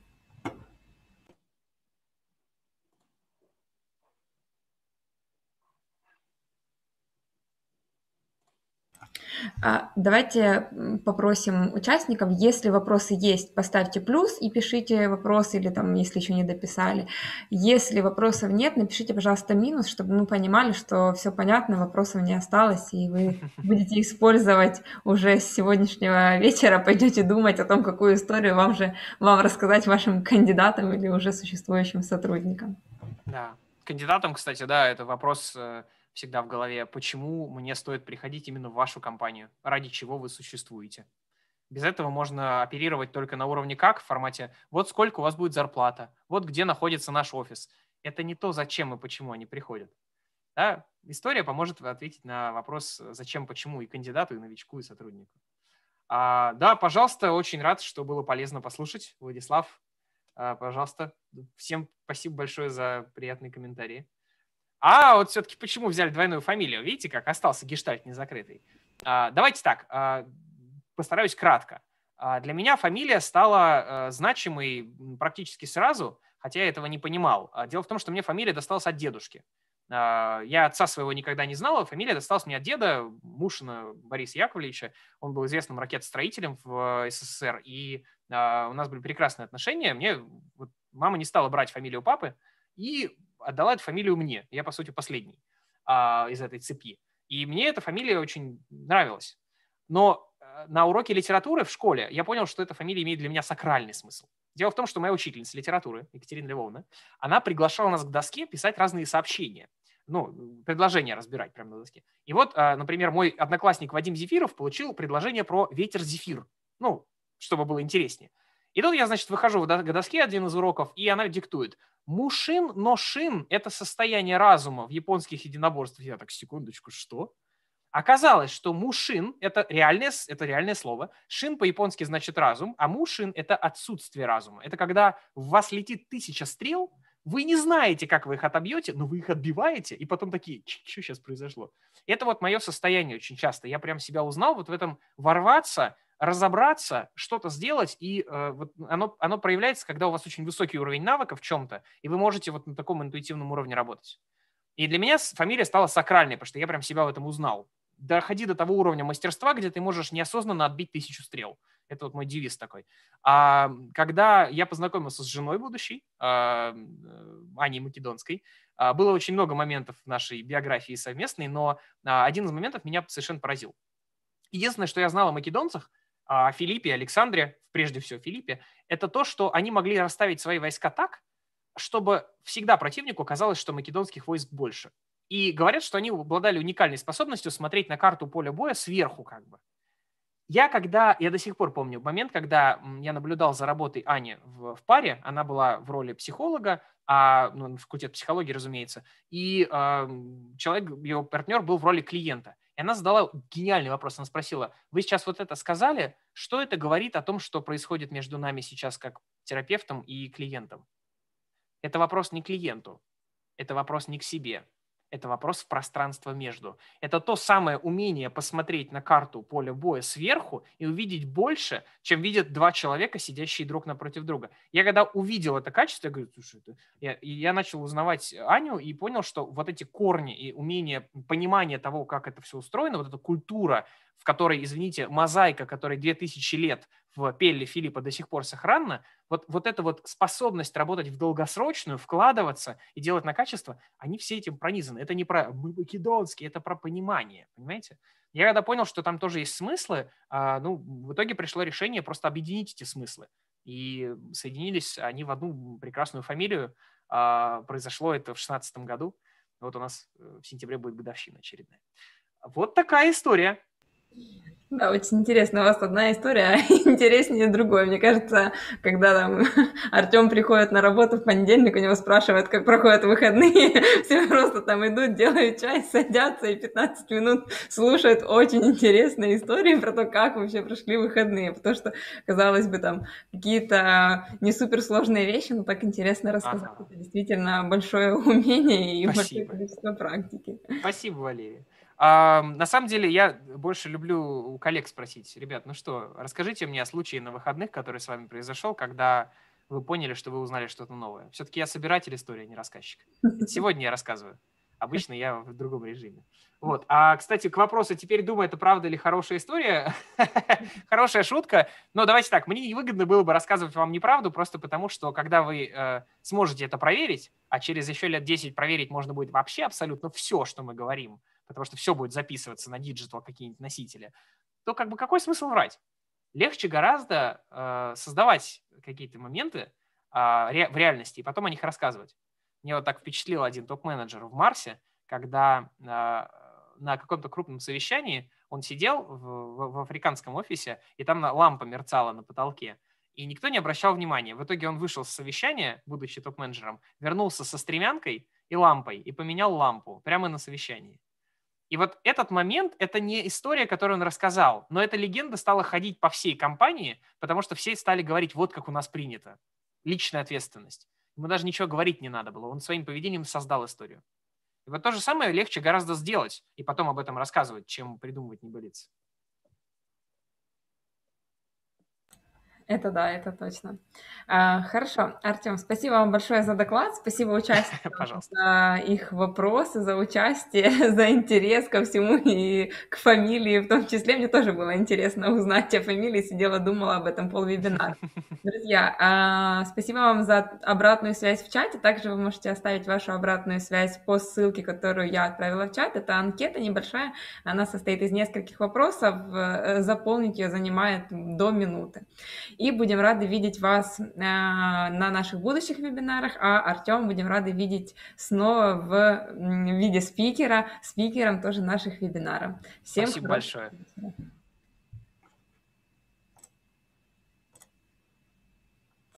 А, давайте попросим участников, если вопросы есть, поставьте плюс и пишите вопросы, или там, если еще не дописали. Если вопросов нет, напишите, пожалуйста, минус, чтобы мы понимали, что все понятно, вопросов не осталось, и вы будете использовать уже с сегодняшнего вечера, пойдете думать о том, какую историю вам же вам рассказать вашим кандидатам или уже существующим сотрудникам. Да. Кандидатам, кстати, да, это вопрос э, всегда в голове, почему мне стоит приходить именно в вашу компанию, ради чего вы существуете. Без этого можно оперировать только на уровне как в формате «вот сколько у вас будет зарплата», «вот где находится наш офис». Это не то, зачем и почему они приходят. Да? История поможет ответить на вопрос «зачем, почему» и кандидату, и новичку, и сотруднику. А, да, пожалуйста, очень рад, что было полезно послушать. Владислав, а, пожалуйста, всем спасибо большое за приятные комментарии. А вот все-таки почему взяли двойную фамилию? Видите, как остался гештальт незакрытый. А, давайте так, а, постараюсь кратко. А, для меня фамилия стала э, значимой практически сразу, хотя я этого не понимал. Дело в том, что мне фамилия досталась от дедушки. Я отца своего никогда не знал, а фамилия досталась мне от деда, Мушина Бориса Яковлевича. Он был известным ракетостроителем в э, СССР, и у нас были прекрасные отношения. Мне вот мама не стала брать фамилию папы, и отдала эту фамилию мне. Я, по сути, последний а, из этой цепи. И мне эта фамилия очень нравилась. Но э, на уроке литературы в школе я понял, что эта фамилия имеет для меня сакральный смысл. Дело в том, что моя учительница литературы, Екатерина Львовна, она приглашала нас к доске писать разные сообщения. Ну, предложения разбирать прямо на доске. И вот, э, например, мой одноклассник Вадим Зефиров получил предложение про ветер-зефир. Ну, чтобы было интереснее. И тут я, значит, выхожу к доске один из уроков, и она диктует. Мушин, но шин – это состояние разума в японских единоборствах. Я так, секундочку, что? Оказалось, что мушин – это реальное, это реальное слово. Шин по-японски значит разум, а мушин – это отсутствие разума. Это когда в вас летит тысяча стрел, вы не знаете, как вы их отобьете, но вы их отбиваете, и потом такие, что сейчас произошло? Это вот мое состояние очень часто. Я прям себя узнал вот в этом ворваться, разобраться, что-то сделать, и э, вот оно, оно проявляется, когда у вас очень высокий уровень навыка в чем-то, и вы можете вот на таком интуитивном уровне работать. И для меня фамилия стала сакральной, потому что я прям себя в этом узнал. Доходи до того уровня мастерства, где ты можешь неосознанно отбить тысячу стрел. Это вот мой девиз такой. А когда я познакомился с женой будущей, а, э, Аней Македонской, а, было очень много моментов в нашей биографии совместной, но а, один из моментов меня совершенно поразил. Единственное, что я знал о македонцах – а, Филиппе и Александре, прежде всего Филиппе, это то, что они могли расставить свои войска так, чтобы всегда противнику казалось, что македонских войск больше. И говорят, что они обладали уникальной способностью смотреть на карту поля боя сверху как бы. Я когда, я до сих пор помню момент, когда я наблюдал за работой Ани в, в паре, она была в роли психолога, а ну, факультет психологии, разумеется, и э, человек, ее партнер был в роли клиента. И она задала гениальный вопрос. Она спросила, вы сейчас вот это сказали, что это говорит о том, что происходит между нами сейчас как терапевтом и клиентом? Это вопрос не клиенту, это вопрос не к себе, это вопрос в пространство между. Это то самое умение посмотреть на карту поля боя сверху и увидеть больше, чем видят два человека, сидящие друг напротив друга. Я когда увидел это качество, я говорю, слушай, это... я, я начал узнавать Аню и понял, что вот эти корни и умение понимания того, как это все устроено, вот эта культура в которой, извините, мозаика, которой 2000 лет в Пелле Филиппа до сих пор сохранна, вот, вот эта вот способность работать в долгосрочную, вкладываться и делать на качество, они все этим пронизаны. Это не про «мы македонские», это про понимание, понимаете? Я когда понял, что там тоже есть смыслы, а, ну, в итоге пришло решение просто объединить эти смыслы. И соединились они в одну прекрасную фамилию. А, произошло это в шестнадцатом году. Вот у нас э, в сентябре будет годовщина очередная. Вот такая история. Да, очень интересно. У вас одна история интереснее другой. Мне кажется, когда там Артем приходит на работу в понедельник, у него спрашивают, как проходят выходные. Все просто там идут, делают чай, садятся и 15 минут слушают очень интересные истории про то, как вообще прошли выходные. Потому что, казалось бы, там какие-то не суперсложные вещи, но так интересно рассказать. Ага. Это действительно большое умение и Спасибо. большое количество практики. Спасибо, Валерия. А, на самом деле я больше люблю у коллег спросить, ребят, ну что, расскажите мне о случае на выходных, который с вами произошел, когда вы поняли, что вы узнали что-то новое. Все-таки я собиратель истории, а не рассказчик. Сегодня я рассказываю. Обычно я в другом режиме. Вот. А, кстати, к вопросу, теперь думаю, это правда или хорошая история? Хорошая шутка. Но давайте так, мне невыгодно было бы рассказывать вам неправду, просто потому что, когда вы э, сможете это проверить, а через еще лет 10 проверить можно будет вообще абсолютно все, что мы говорим, потому что все будет записываться на диджитал какие-нибудь носители, то как бы какой смысл врать? Легче гораздо э, создавать какие-то моменты э, ре- в реальности и потом о них рассказывать. Мне вот так впечатлил один топ-менеджер в Марсе, когда э, на каком-то крупном совещании он сидел в, в, в африканском офисе, и там лампа мерцала на потолке и никто не обращал внимания. В итоге он вышел с совещания, будучи топ-менеджером, вернулся со стремянкой и лампой, и поменял лампу прямо на совещании. И вот этот момент – это не история, которую он рассказал, но эта легенда стала ходить по всей компании, потому что все стали говорить, вот как у нас принято. Личная ответственность. Ему даже ничего говорить не надо было, он своим поведением создал историю. И вот то же самое легче гораздо сделать и потом об этом рассказывать, чем придумывать небылицы. Это да, это точно. А, хорошо, Артем, спасибо вам большое за доклад, спасибо участникам за их вопросы, за участие, за интерес ко всему и к фамилии в том числе. Мне тоже было интересно узнать о фамилии, сидела, думала об этом полвебинара. Друзья, а, спасибо вам за обратную связь в чате. Также вы можете оставить вашу обратную связь по ссылке, которую я отправила в чат. Это анкета небольшая, она состоит из нескольких вопросов, э, заполнить ее занимает до минуты. И будем рады видеть вас э, на наших будущих вебинарах, а Артем будем рады видеть снова в виде спикера, спикером тоже наших вебинаров. Всем Спасибо хорошего. большое.